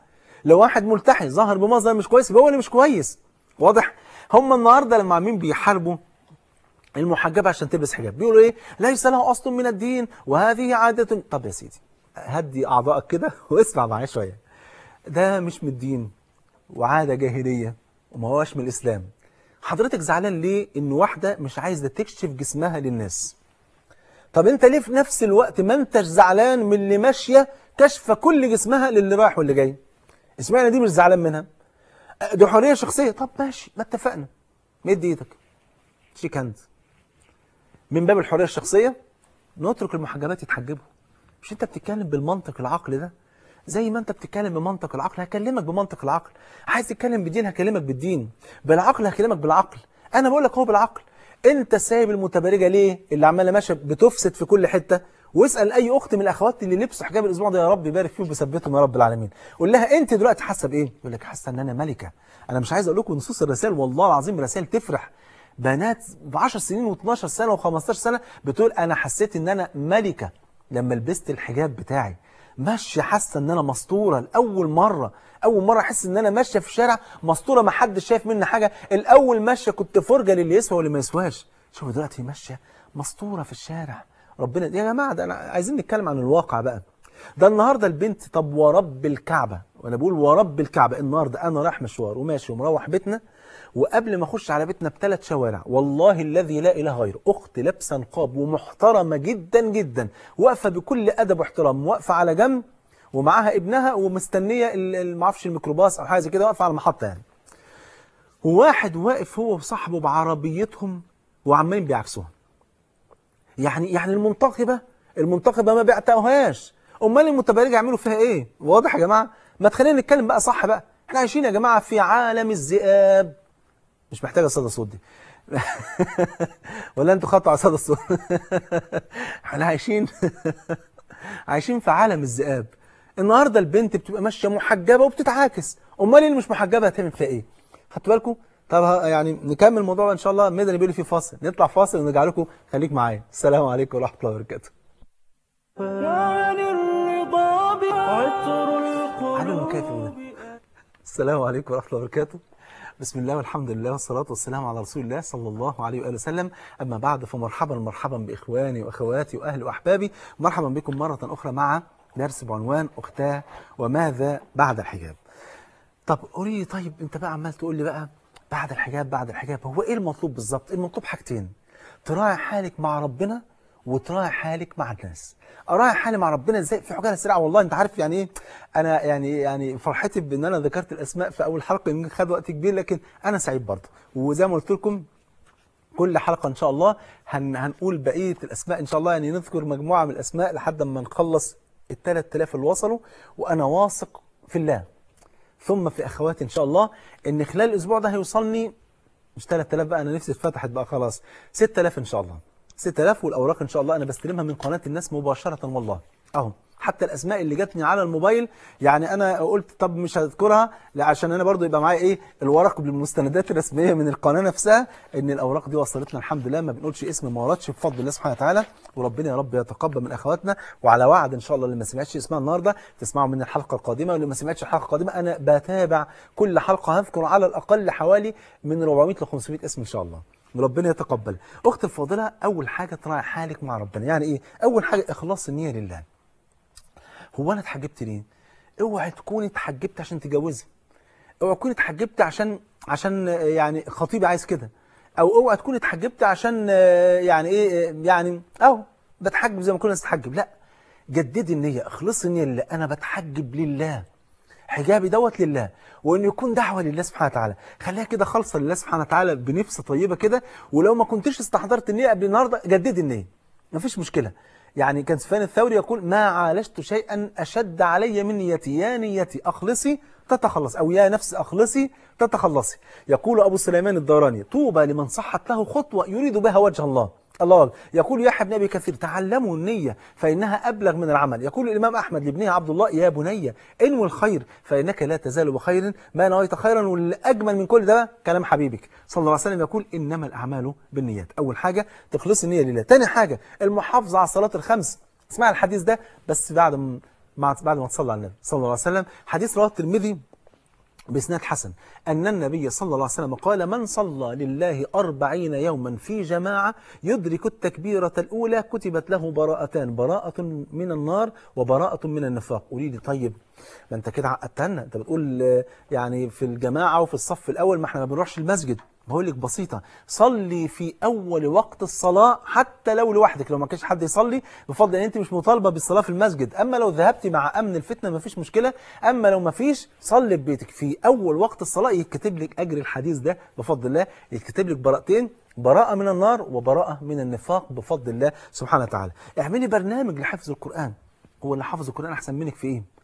لو واحد ملتحي ظهر بمظهر مش كويس يبقى هو اللي مش كويس واضح هم النهارده لما عاملين بيحاربوا المحجبه عشان تلبس حجاب بيقولوا ايه ليس له اصل من الدين وهذه عاده طب يا سيدي هدي اعضائك كده واسمع معايا شويه ده مش من الدين وعاده جاهليه وما هوش من الاسلام حضرتك زعلان ليه ان واحده مش عايزه تكشف جسمها للناس طب انت ليه في نفس الوقت ما انتش زعلان من اللي ماشيه كشف كل جسمها للي رايح واللي جاي اسمعنا دي مش زعلان منها دي حريه شخصيه طب ماشي ما اتفقنا مد ايدك شيك هاند من باب الحريه الشخصيه نترك المحجبات يتحجبوا مش انت بتتكلم بالمنطق العقل ده زي ما انت بتتكلم بمنطق العقل هكلمك بمنطق العقل عايز تتكلم بالدين هكلمك بالدين بالعقل هكلمك بالعقل انا بقول لك هو بالعقل انت سايب المتبرجه ليه اللي عماله ماشيه بتفسد في كل حته واسال اي اخت من الاخوات اللي لبسوا حجاب الاسبوع ده يا رب يبارك فيهم ويثبتهم يا رب العالمين قول لها انت دلوقتي حاسه بايه يقول لك حاسه ان انا ملكه انا مش عايز اقول لكم نصوص الرسائل والله العظيم رسائل تفرح بنات ب 10 سنين و12 سنه و15 سنه بتقول انا حسيت ان انا ملكه لما لبست الحجاب بتاعي ماشيه حاسه ان انا مسطوره لاول مره اول مره احس ان انا ماشيه في الشارع مسطوره ما حدش شايف مني حاجه الاول ماشيه كنت فرجه للي يسوى واللي ما يسواش شوف دلوقتي ماشيه مسطوره في الشارع ربنا يا جماعه ده انا عايزين نتكلم عن الواقع بقى ده النهارده البنت طب ورب الكعبه وانا بقول ورب الكعبه النهارده انا رايح مشوار وماشي ومروح بيتنا وقبل ما اخش على بيتنا بثلاث شوارع والله الذي لا اله غيره اخت لابسه نقاب ومحترمه جدا جدا واقفه بكل ادب واحترام واقفه على جنب ومعاها ابنها ومستنيه ما اعرفش الميكروباص او حاجه زي كده واقفه على المحطه يعني وواحد واقف هو وصاحبه بعربيتهم وعمالين بيعكسوها يعني يعني المنتقبه المنتقبه ما بيعتقوهاش امال المتبرج يعملوا فيها ايه واضح يا جماعه ما تخلينا نتكلم بقى صح بقى احنا عايشين يا جماعه في عالم الذئاب مش محتاجه صدى الصوت دي ولا انتوا خدتوا على صدى الصوت احنا عايشين عايشين في عالم الذئاب النهارده البنت بتبقى ماشيه محجبه وبتتعاكس امال إيه اللي مش محجبه هتعمل فيها ايه خدتوا بالكم طب يعني نكمل الموضوع ان شاء الله ميدان بيقول في فاصل نطلع فاصل ونرجع لكم خليك معايا السلام عليكم ورحمه الله وبركاته عطر السلام عليكم ورحمه الله وبركاته بسم الله والحمد لله والصلاة والسلام على رسول الله صلى الله عليه وآله وسلم أما بعد فمرحبا مرحبا بإخواني وأخواتي وأهلي وأحبابي مرحبا بكم مرة أخرى مع درس بعنوان أختاه وماذا بعد الحجاب طب قولي طيب أنت بقى عمال تقول لي بقى بعد الحجاب بعد الحجاب هو إيه المطلوب بالظبط المطلوب حاجتين تراعي حالك مع ربنا وتراعي حالك مع الناس اراعي حالي مع ربنا ازاي في حاجه سريعه والله انت عارف يعني ايه انا يعني يعني فرحتي بان انا ذكرت الاسماء في اول حلقه يمكن خد وقت كبير لكن انا سعيد برضه وزي ما قلت لكم كل حلقة إن شاء الله هن هنقول بقية الأسماء إن شاء الله يعني نذكر مجموعة من الأسماء لحد ما نخلص ال 3000 اللي وصلوا وأنا واثق في الله ثم في أخواتي إن شاء الله إن خلال الأسبوع ده هيوصلني مش 3000 بقى أنا نفسي اتفتحت بقى خلاص 6000 إن شاء الله 6000 والاوراق ان شاء الله انا بستلمها من قناه الناس مباشره والله اهو حتى الاسماء اللي جاتني على الموبايل يعني انا قلت طب مش هذكرها عشان انا برضو يبقى معايا ايه الورق بالمستندات الرسميه من القناه نفسها ان الاوراق دي وصلتنا الحمد لله ما بنقولش اسم ما وردش بفضل الله سبحانه وتعالى وربنا يا رب يتقبل من اخواتنا وعلى وعد ان شاء الله اللي ما سمعتش اسمها النهارده تسمعوا من الحلقه القادمه واللي ما سمعتش الحلقه القادمه انا بتابع كل حلقه هذكر على الاقل حوالي من 400 ل 500 اسم ان شاء الله ربنا يتقبل اختي الفاضله اول حاجه تراعي حالك مع ربنا يعني ايه اول حاجه اخلاص النيه لله هو انا اتحجبت ليه اوعي تكوني اتحجبت عشان تتجوزي اوعي تكوني اتحجبت عشان عشان يعني خطيبي عايز كده او اوعي تكوني اتحجبت عشان يعني ايه يعني اهو بتحجب زي ما كل الناس تتحجب لا جددي النيه اخلصي النيه لله انا بتحجب لله حجابي دوت لله وان يكون دعوه لله سبحانه وتعالى خليها كده خالصه لله سبحانه وتعالى بنفس طيبه كده ولو ما كنتش استحضرت النيه قبل النهارده جددي النيه مفيش مشكله يعني كان سفيان الثوري يقول ما عالجت شيئا أشد علي من نيتي يا نيتي أخلصي تتخلص أو يا نفس أخلصي تتخلصي يقول أبو سليمان الدوراني طوبى لمن صحت له خطوة يريد بها وجه الله الله يقول يحيى بن ابي كثير تعلموا النيه فانها ابلغ من العمل يقول الامام احمد لابنه عبد الله يا بني انوي الخير فانك لا تزال بخير ما نويت خيرا والاجمل من كل ده كلام حبيبك صلى الله عليه وسلم يقول انما الاعمال بالنيات اول حاجه تخلص النيه لله ثاني حاجه المحافظه على الصلاه الخمس اسمع الحديث ده بس بعد ما بعد ما تصلى على النبي صلى الله عليه وسلم حديث رواه الترمذي بإسناد حسن أن النبي صلى الله عليه وسلم قال من صلى لله أربعين يوما في جماعة يدرك التكبيرة الأولى كتبت له براءتان براءة من النار وبراءة من النفاق قولي لي طيب ما أنت كده عقدتنا أنت بتقول يعني في الجماعة وفي الصف الأول ما احنا ما بنروحش المسجد بقول لك بسيطة صلي في أول وقت الصلاة حتى لو لوحدك لو ما كانش حد يصلي بفضل أن أنت مش مطالبة بالصلاة في المسجد أما لو ذهبت مع أمن الفتنة ما فيش مشكلة أما لو ما فيش صلي في بيتك في أول وقت الصلاة يتكتب لك أجر الحديث ده بفضل الله يتكتب لك براءتين براءة من النار وبراءة من النفاق بفضل الله سبحانه وتعالى اعملي برنامج لحفظ القرآن هو اللي حافظ القرآن أحسن منك في إيه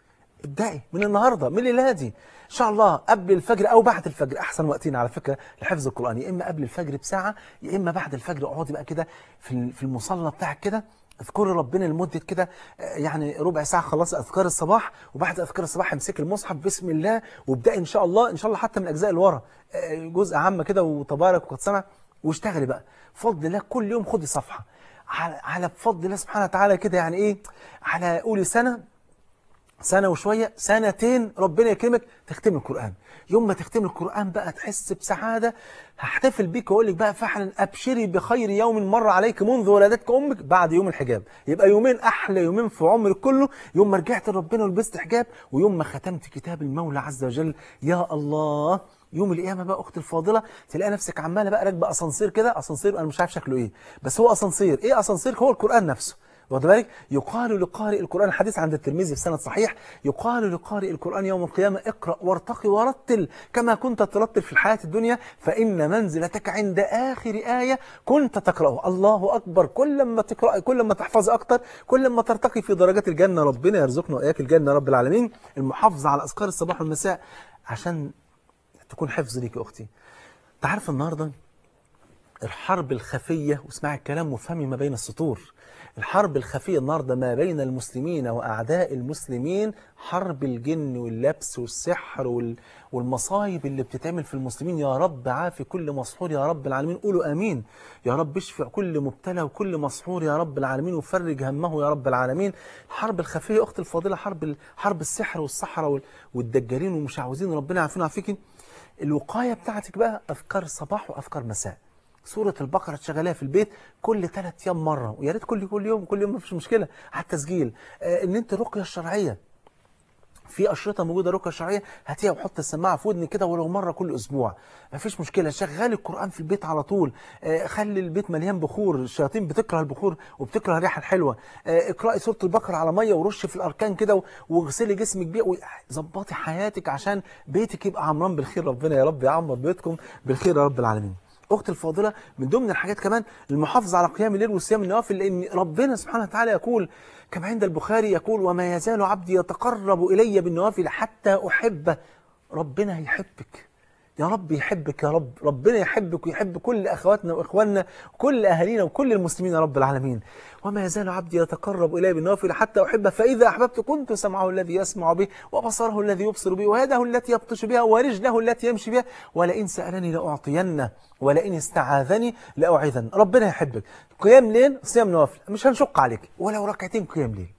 ابدعي من النهارده من الليله دي ان شاء الله قبل الفجر او بعد الفجر احسن وقتين على فكره لحفظ القران يا اما قبل الفجر بساعه يا اما بعد الفجر اقعدي بقى كده في في المصلى بتاعك كده اذكري ربنا لمده كده آه، يعني ربع ساعه خلاص اذكار الصباح وبعد اذكار الصباح امسكي المصحف بسم الله وابداي ان شاء الله ان شاء الله حتى من الاجزاء اللي ورا آه، جزء عام كده وتبارك وقد سمع واشتغلي بقى بفضل الله كل يوم خدي صفحه على بفضل الله سبحانه وتعالى كده يعني ايه على قولي سنه سنة وشوية سنتين ربنا يكرمك تختم القرآن يوم ما تختم القرآن بقى تحس بسعادة هحتفل بيك واقول لك بقى فعلا أبشري بخير يوم مر عليك منذ ولادتك أمك بعد يوم الحجاب يبقى يومين أحلى يومين في عمرك كله يوم ما رجعت لربنا ولبست حجاب ويوم ما ختمت كتاب المولى عز وجل يا الله يوم القيامه بقى اختي الفاضله تلاقي نفسك عماله بقى راكبه اسانسير كده اسانسير انا مش عارف شكله ايه بس هو اسانسير ايه اسانسير هو القران نفسه واخد بالك يقال لقارئ القرآن الحديث عند الترمذي في سند صحيح يقال لقارئ القرآن يوم القيامة اقرأ وارتقي ورتل كما كنت ترتل في الحياة الدنيا فإن منزلتك عند آخر آية كنت تقرأه الله أكبر كل ما تقرأ كل ما تحفظ أكتر كل ما ترتقي في درجات الجنة ربنا يرزقنا وإياك الجنة رب العالمين المحافظة على أذكار الصباح والمساء عشان تكون حفظ ليك يا أختي أنت عارف النهارده الحرب الخفية واسمعي الكلام وافهمي ما بين السطور الحرب الخفية النهاردة ما بين المسلمين وأعداء المسلمين حرب الجن واللبس والسحر والمصايب اللي بتتعمل في المسلمين يا رب عافي كل مسحور يا رب العالمين قولوا أمين يا رب اشفع كل مبتلى وكل مسحور يا رب العالمين وفرج همه يا رب العالمين الحرب الخفية أخت الفاضلة حرب حرب السحر والسحرة والدجالين ومش عاوزين ربنا يعافينا ويعافيك الوقاية بتاعتك بقى أفكار صباح وأفكار مساء سوره البقره تشغليها في البيت كل ثلاث ايام مره ويا ريت كل كل يوم كل يوم مفيش مشكله على التسجيل آه ان انت رقيه الشرعية في اشرطه موجوده رقيه شرعيه هاتيها وحط السماعه في ودني كده ولو مره كل اسبوع مفيش مشكله شغلي القران في البيت على طول آه خلي البيت مليان بخور الشياطين بتكره البخور وبتكره الريحه الحلوه آه اقراي سوره البقره على ميه ورش في الاركان كده واغسلي جسمك بيه وظبطي حياتك عشان بيتك يبقى عمران بالخير ربنا يا رب يعمر بيتكم بالخير يا رب العالمين اختي الفاضله من ضمن الحاجات كمان المحافظه على قيام الليل وصيام النوافل لان ربنا سبحانه وتعالى يقول كما عند البخاري يقول وما يزال عبدي يتقرب الي بالنوافل حتى احبه ربنا هيحبك يا رب يحبك يا رب ربنا يحبك ويحب كل أخواتنا وإخواننا وكل أهالينا وكل المسلمين يا رب العالمين وما يزال عبدي يتقرب إلي بالنوافل حتى أحبه فإذا أحببت كنت سمعه الذي يسمع به وبصره الذي يبصر به ويده التي يبطش بها ورجله التي يمشي بها ولئن سألني لأعطينه ولئن استعاذني لأعيذن ربنا يحبك قيام ليل صيام نوافل مش هنشق عليك ولو ركعتين قيام ليل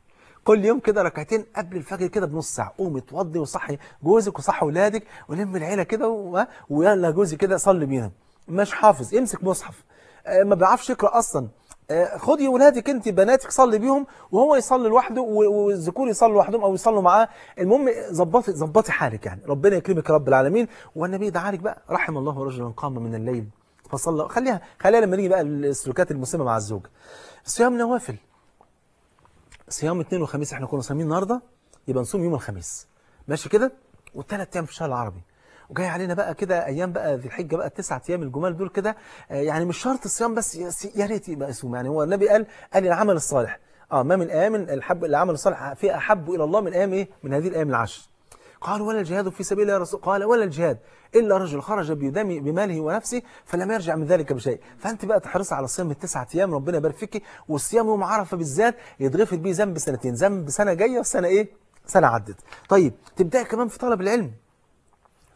كل يوم كده ركعتين قبل الفجر كده بنص ساعه قومي اتوضي وصحي جوزك وصحي اولادك ولم العيله كده ويلا جوزي كده صلي بينا مش حافظ امسك مصحف آه، ما بيعرفش يقرا اصلا آه، خدي ولادك انت بناتك صلي بيهم وهو يصلي لوحده والذكور يصلوا لوحدهم او يصلوا معاه المهم ظبطي ظبطي حالك يعني ربنا يكرمك يا رب العالمين والنبي دعا لك بقى رحم الله رجلا قام من الليل فصلى خليها خليها لما نيجي بقى السلوكات المسلمه مع الزوج الصيام نوافل صيام اثنين وخميس احنا كنا صايمين النهارده يبقى نصوم يوم الخميس ماشي كده والثلاث ايام في الشهر العربي وجاي علينا بقى كده ايام بقى ذي الحجه بقى التسعة ايام الجمال دول كده آه، يعني مش شرط الصيام بس يا ريت يبقى يصوم يعني هو النبي قال قال العمل الصالح اه ما من ايام الحب العمل الصالح في احب الى الله من ايام ايه من هذه الايام العشر قال ولا الجهاد في سبيل الله رسول قال ولا الجهاد إلا رجل خرج بدمه بماله ونفسه فلم يرجع من ذلك بشيء فأنت بقى تحرص على صيام التسعة أيام ربنا يبارك فيكي والصيام يوم عرفة بالذات يتغفر به ذنب سنتين ذنب سنة جاية وسنة إيه سنة عدت طيب تبدأي كمان في طلب العلم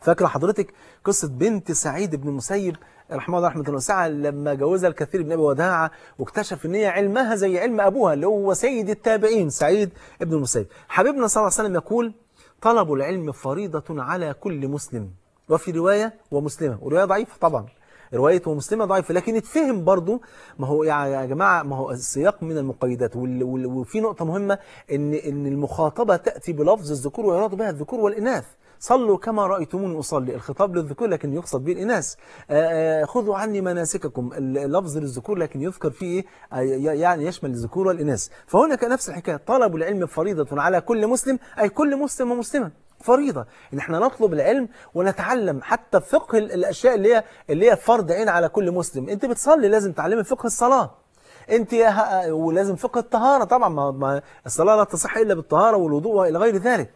فاكرة حضرتك قصة بنت سعيد بن مسيب رحمه الله رحمه وسعه لما جوزها الكثير بن ابي وداعه واكتشف ان هي علمها زي علم ابوها اللي هو سيد التابعين سعيد بن المسيب حبيبنا صلى الله عليه وسلم يقول طلب العلم فريضة على كل مسلم وفي رواية ومسلمة ورواية ضعيفة طبعا رواية ومسلمة ضعيفة لكن اتفهم برضو ما هو يعني يا جماعة ما هو السياق من المقيدات وفي نقطة مهمة ان ان المخاطبة تأتي بلفظ الذكور ويراد بها الذكور والإناث صلوا كما رأيتموني أصلي الخطاب للذكور لكن يقصد به الإناث آه، آه، خذوا عني مناسككم اللفظ للذكور لكن يذكر فيه آه، يعني يشمل الذكور والإناث فهنا نفس الحكاية طلب العلم فريضة على كل مسلم أي كل مسلم ومسلمة فريضة ان احنا نطلب العلم ونتعلم حتى فقه الاشياء اللي هي اللي هي فرض عين على كل مسلم انت بتصلي لازم تعلمي فقه الصلاه انت ولازم فقه الطهاره طبعا ما الصلاه لا تصح الا بالطهاره والوضوء والى غير ذلك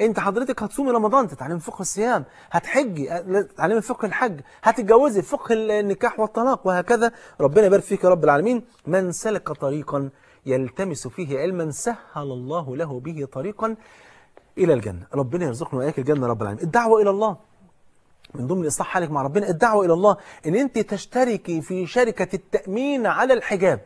انت حضرتك هتصومي رمضان تتعلمي فقه الصيام هتحجي تتعلمي فقه الحج هتتجوزي فقه النكاح والطلاق وهكذا ربنا يبارك فيك يا رب العالمين من سلك طريقا يلتمس فيه علما سهل الله له به طريقا إلى الجنة ربنا يرزقنا وإياك الجنة رب العالمين الدعوة إلى الله من ضمن إصلاح حالك مع ربنا الدعوة إلى الله إن أنت تشتركي في شركة التأمين على الحجاب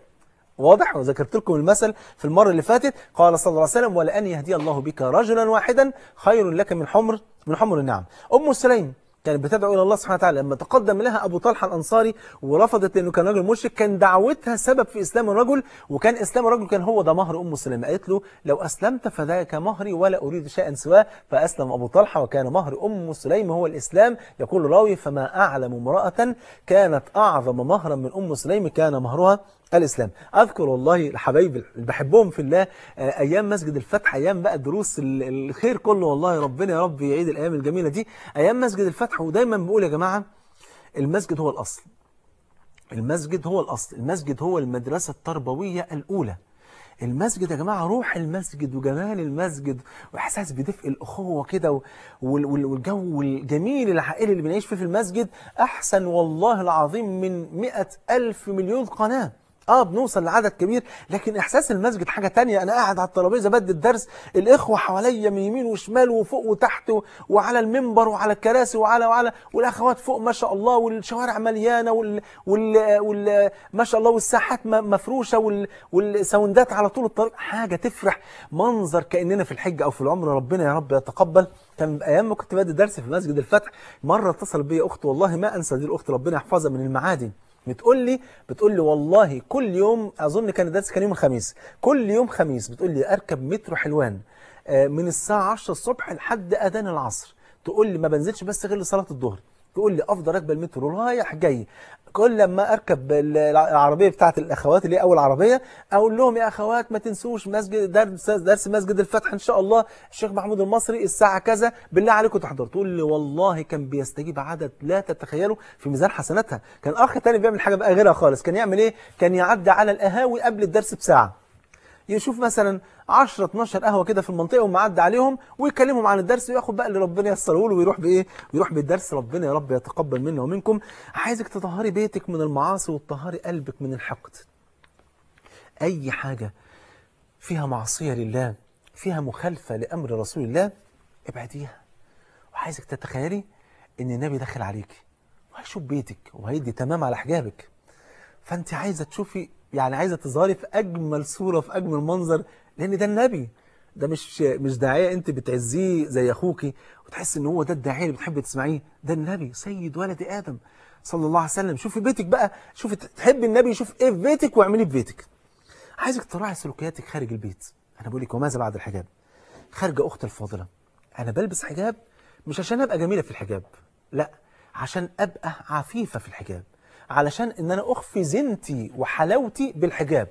واضح وذكرت لكم المثل في المرة اللي فاتت قال صلى الله عليه وسلم ولأن يهدي الله بك رجلا واحدا خير لك من حمر من حمر النعم أم سليم كانت بتدعو إلى الله سبحانه وتعالى لما تقدم لها أبو طلحة الأنصاري ورفضت لأنه كان رجل مشرك كان دعوتها سبب في إسلام الرجل وكان إسلام الرجل كان هو ده مهر أم سليم قالت له لو أسلمت فذاك مهري ولا أريد شيئا سواه فأسلم أبو طلحة وكان مهر أم سليم هو الإسلام يقول راوي فما أعلم امرأة كانت أعظم مهرا من أم سليم كان مهرها الإسلام أذكر والله اللي بحبهم في الله آه، أيام مسجد الفتح أيام بقى دروس الخير كله والله ربنا يا رب يعيد الأيام الجميلة دي أيام مسجد الفتح ودايما بقول يا جماعة المسجد هو الأصل المسجد هو الأصل المسجد هو المدرسة التربوية الأولى المسجد يا جماعة روح المسجد وجمال المسجد وإحساس بدفء الأخوة كده والجو الجميل العائلي اللي بنعيش فيه في المسجد أحسن والله العظيم من مئة ألف مليون قناة اه بنوصل لعدد كبير لكن احساس المسجد حاجه تانية انا قاعد على الترابيزه بدي الدرس الاخوه حواليا من يمين وشمال وفوق وتحت وعلى المنبر وعلى الكراسي وعلى وعلى والاخوات فوق ما شاء الله والشوارع مليانه وال, وال... وال... ما شاء الله والساحات مفروشه وال... والساوندات على طول الطريق حاجه تفرح منظر كاننا في الحج او في العمره ربنا يا رب يتقبل كان ايام ما كنت بدي درس في مسجد الفتح مره اتصل بي اخت والله ما انسى دي الاخت ربنا يحفظها من المعادن بتقول لي بتقول لي والله كل يوم اظن كان الدرس كان يوم الخميس كل يوم خميس بتقول لي اركب مترو حلوان آه، من الساعه 10 الصبح لحد اذان العصر تقول لي ما بنزلش بس غير لصلاه الظهر يقول لي افضل اركب المترو رايح جاي كل لما اركب العربيه بتاعت الاخوات اللي هي اول عربيه اقول لهم يا اخوات ما تنسوش مسجد درس درس مسجد الفتح ان شاء الله الشيخ محمود المصري الساعه كذا بالله عليكم تحضروا تقول لي والله كان بيستجيب عدد لا تتخيله في ميزان حسناتها كان اخ تاني بيعمل حاجه بقى غيرها خالص كان يعمل ايه كان يعدي على القهاوي قبل الدرس بساعه يشوف مثلا 10 12 قهوه كده في المنطقه ومعدي عليهم ويكلمهم عن الدرس وياخد بقى اللي ربنا ييسره له ويروح بايه ويروح بالدرس ربنا يا رب يتقبل منا ومنكم عايزك تطهري بيتك من المعاصي وتطهري قلبك من الحقد اي حاجه فيها معصيه لله فيها مخالفه لامر رسول الله ابعديها وعايزك تتخيلي ان النبي داخل عليك وهيشوف بيتك وهيدي تمام على حجابك فانت عايزه تشوفي يعني عايزة تظهري في أجمل صورة في أجمل منظر لأن ده النبي ده مش مش داعية أنت بتعزيه زي أخوكي وتحس إن هو ده الداعية اللي بتحبي تسمعيه ده النبي سيد ولد آدم صلى الله عليه وسلم شوفي بيتك بقى شوفي تحبي النبي شوف إيه في بيتك واعمليه في بيتك عايزك تراعي سلوكياتك خارج البيت أنا بقول لك وماذا بعد الحجاب خارجة أختي الفاضلة أنا بلبس حجاب مش عشان أبقى جميلة في الحجاب لا عشان أبقى عفيفة في الحجاب علشان ان انا اخفي زينتي وحلاوتي بالحجاب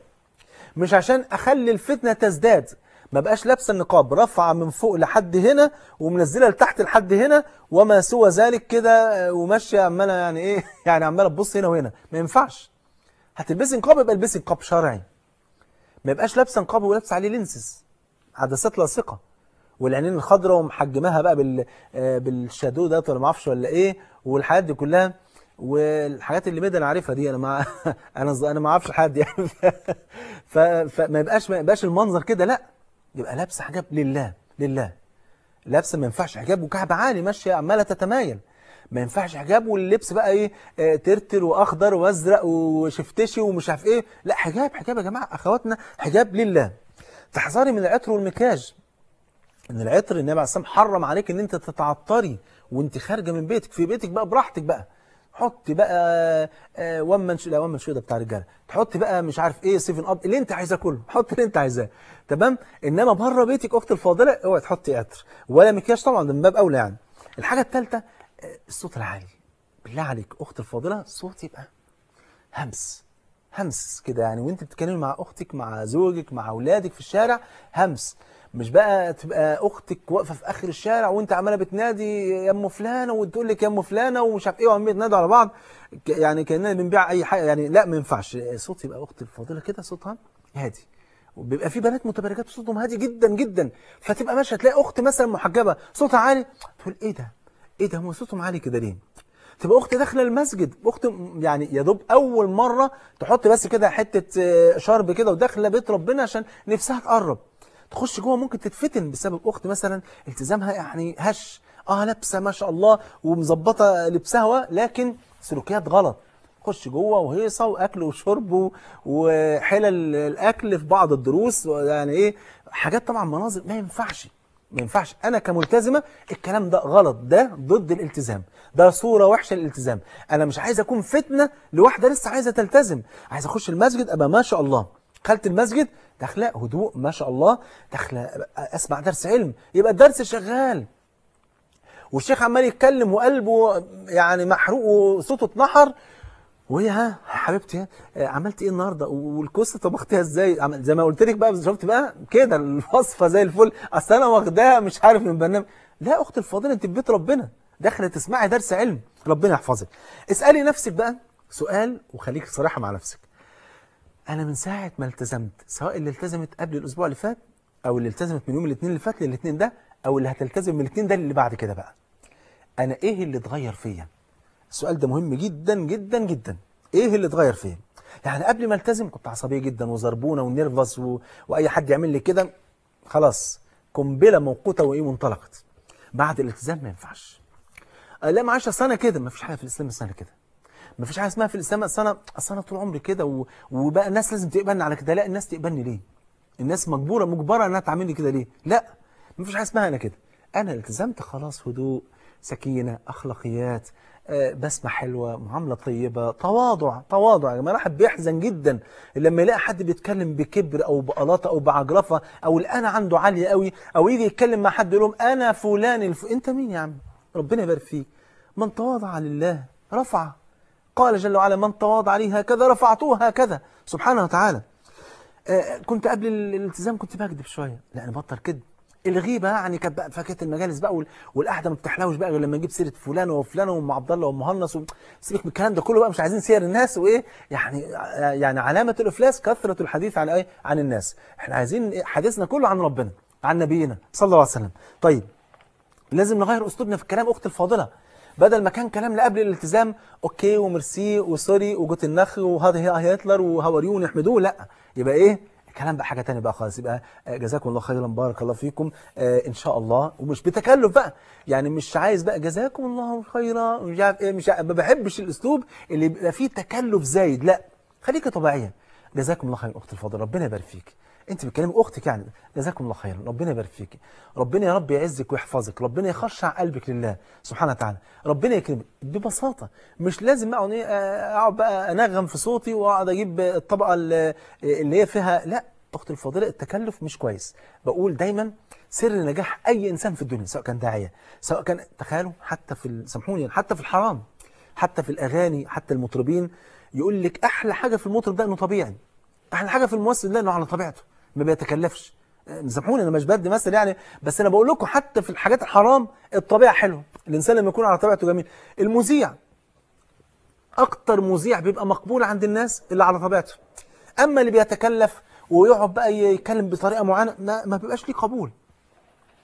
مش عشان اخلي الفتنه تزداد ما بقاش لابسه النقاب رافعه من فوق لحد هنا ومنزله لتحت لحد هنا وما سوى ذلك كده آه، وماشيه عماله يعني ايه يعني عماله تبص هنا وهنا ما ينفعش هتلبسي نقاب يبقى البسي نقاب شرعي ما يبقاش لابسه نقاب ولابسه عليه لينسز عدسات لاصقه والعينين الخضراء ومحجماها بقى بال آه، بالشادو ده ولا ما اعرفش ولا ايه والحاجات دي كلها والحاجات اللي ميدل عارفها دي انا مع انا انا ما اعرفش حد يعني ف... فما يبقاش ما يبقاش المنظر كده لا يبقى لابسه حجاب لله لله لابسه ما ينفعش حجاب وكعب عالي ماشيه عماله تتمايل ما ينفعش حجاب واللبس بقى ايه آه ترتر واخضر وازرق وشفتشي ومش عارف ايه لا حجاب حجاب يا جماعه اخواتنا حجاب لله تحذري من العطر والمكياج ان العطر النبي عليه الصلاه والسلام حرم عليك ان انت تتعطري وانت خارجه من بيتك في بيتك بقى براحتك بقى حط بقى ومن آه، مان لا ومن شو ده بتاع رجاله تحط بقى مش عارف ايه سيفن اب اللي انت عايزاه كله حط اللي انت عايزاه تمام انما بره بيتك اختي الفاضله اوعي تحطي قطر ولا مكياج طبعا ده من باب اولى يعني الحاجه الثالثه آه، الصوت العالي بالله عليك اختي الفاضله صوت يبقى همس همس كده يعني وانت بتتكلمي مع اختك مع زوجك مع اولادك في الشارع همس مش بقى تبقى اختك واقفه في اخر الشارع وانت عماله بتنادي يا ام فلانه وتقول لك يا ام فلانه ومش عارف ايه وعماله يتنادوا على بعض يعني كاننا بنبيع اي حاجه يعني لا ما ينفعش صوت يبقى اختي الفاضله كده صوتها هادي وبيبقى في بنات متبرجات صوتهم هادي جدا جدا فتبقى ماشيه تلاقي اخت مثلا محجبه صوتها عالي تقول ايه ده؟ ايه ده هو صوتهم عالي كده ليه؟ تبقى اخت داخله المسجد اخت يعني يا دوب اول مره تحط بس كده حته آه، شرب كده وداخله بيت ربنا عشان نفسها تقرب تخش جوه ممكن تتفتن بسبب اخت مثلا التزامها يعني هش اه لابسه ما شاء الله ومظبطه لبسها لكن سلوكيات غلط خش جوه وهيصه واكل وشرب وحلل الاكل في بعض الدروس يعني ايه حاجات طبعا مناظر ما ينفعش ما ينفعش انا كملتزمه الكلام ده غلط ده ضد الالتزام ده صوره وحشه للالتزام انا مش عايز اكون فتنه لواحده لسه عايزه تلتزم عايز اخش المسجد ابقى ما شاء الله دخلت المسجد داخله هدوء ما شاء الله داخله اسمع درس علم يبقى الدرس شغال والشيخ عمال يتكلم وقلبه يعني محروق وصوته اتنحر وهي ها حبيبتي عملت ايه النهارده والكوسه طبختيها ازاي زي ما قلت لك بقى شفت بقى كده الوصفه زي الفل اصل انا واخداها مش عارف من برنامج لا اختي الفاضله انت في بيت ربنا داخله تسمعي درس علم ربنا يحفظك اسالي نفسك بقى سؤال وخليك صريحه مع نفسك انا من ساعه ما التزمت سواء اللي التزمت قبل الاسبوع اللي فات او اللي التزمت من يوم الاثنين اللي فات للاثنين ده او اللي هتلتزم من الاثنين ده اللي بعد كده بقى انا ايه اللي اتغير فيا السؤال ده مهم جدا جدا جدا ايه اللي اتغير فيا يعني قبل ما التزم كنت عصبيه جدا وزربونه ونيرفس و... واي حد يعمل لي كده خلاص قنبله موقوته وايه وانطلقت بعد الالتزام ما ينفعش أه، لا معلش اصل انا كده ما فيش حاجه في الاسلام اسمها كده مفيش حاجه اسمها في الاسلام اصل انا اصل انا طول عمري كده و... وبقى الناس لازم تقبلني على كده لا الناس تقبلني ليه الناس مجبوره مجبره انها تعاملني كده ليه لا مفيش حاجه اسمها انا كده انا التزمت خلاص هدوء سكينه اخلاقيات آه، بسمة حلوة معاملة طيبة تواضع تواضع يا جماعة الواحد بيحزن جدا لما يلاقي حد بيتكلم بكبر أو بقلاطة أو بعجرفة أو الأنا عنده عالية قوي أو يجي يتكلم مع حد يقول لهم أنا فلان الف... أنت مين يا عم ربنا يبارك فيك من تواضع لله رفعه قال جل وعلا من تواضع لي هكذا رفعته هكذا سبحانه وتعالى آه كنت قبل الالتزام كنت بكذب شويه لا نبطل كذب الغيبه يعني كانت بقى فكات المجالس بقى والقعده ما بتحلاوش بقى غير لما نجيب سيره فلان وفلان وام عبد الله وام مهندس سيبك من الكلام ده كله بقى مش عايزين سير الناس وايه يعني آه، يعني علامه الافلاس كثره الحديث عن ايه عن الناس احنا عايزين حديثنا كله عن ربنا عن نبينا صلى الله عليه وسلم طيب لازم نغير اسلوبنا في الكلام اختي الفاضله بدل ما كان كلام قبل الالتزام اوكي وميرسي وسوري وجوت النخ وهذا هي هتلر وهواريو ونحمدوه لا يبقى ايه الكلام بقى حاجه ثانيه بقى خالص يبقى آه، جزاكم الله خيرا بارك الله فيكم آه ان شاء الله ومش بتكلف بقى يعني مش عايز بقى جزاكم الله خيرا مش عارف ايه مش ما بحبش الاسلوب اللي بيبقى فيه تكلف زايد لا خليكي طبيعيه جزاكم الله خير اختي الفاضله ربنا يبارك فيك انت بتكلمي اختك يعني جزاكم الله خيرا ربنا يبارك فيك ربنا يا رب يعزك ويحفظك ربنا يخشع قلبك لله سبحانه وتعالى ربنا يكرمك ببساطه مش لازم اقعد إيه، اقعد بقى انغم في صوتي واقعد اجيب الطبقه اللي هي فيها لا اختي الفاضله التكلف مش كويس بقول دايما سر نجاح اي انسان في الدنيا سواء كان داعيه سواء كان تخيلوا حتى في سامحوني يعني، حتى في الحرام حتى في الاغاني حتى المطربين يقول لك احلى حاجه في المطرب ده انه طبيعي احلى حاجه في الممثل ده انه على طبيعته ما بيتكلفش سامحوني انا مش بدي مثل يعني بس انا بقول لكم حتى في الحاجات الحرام الطبيعه حلوه الانسان لما يكون على طبيعته جميل المذيع اكتر مذيع بيبقى مقبول عند الناس اللي على طبيعته اما اللي بيتكلف ويقعد بقى يتكلم بطريقه معينه ما, بيبقاش ليه قبول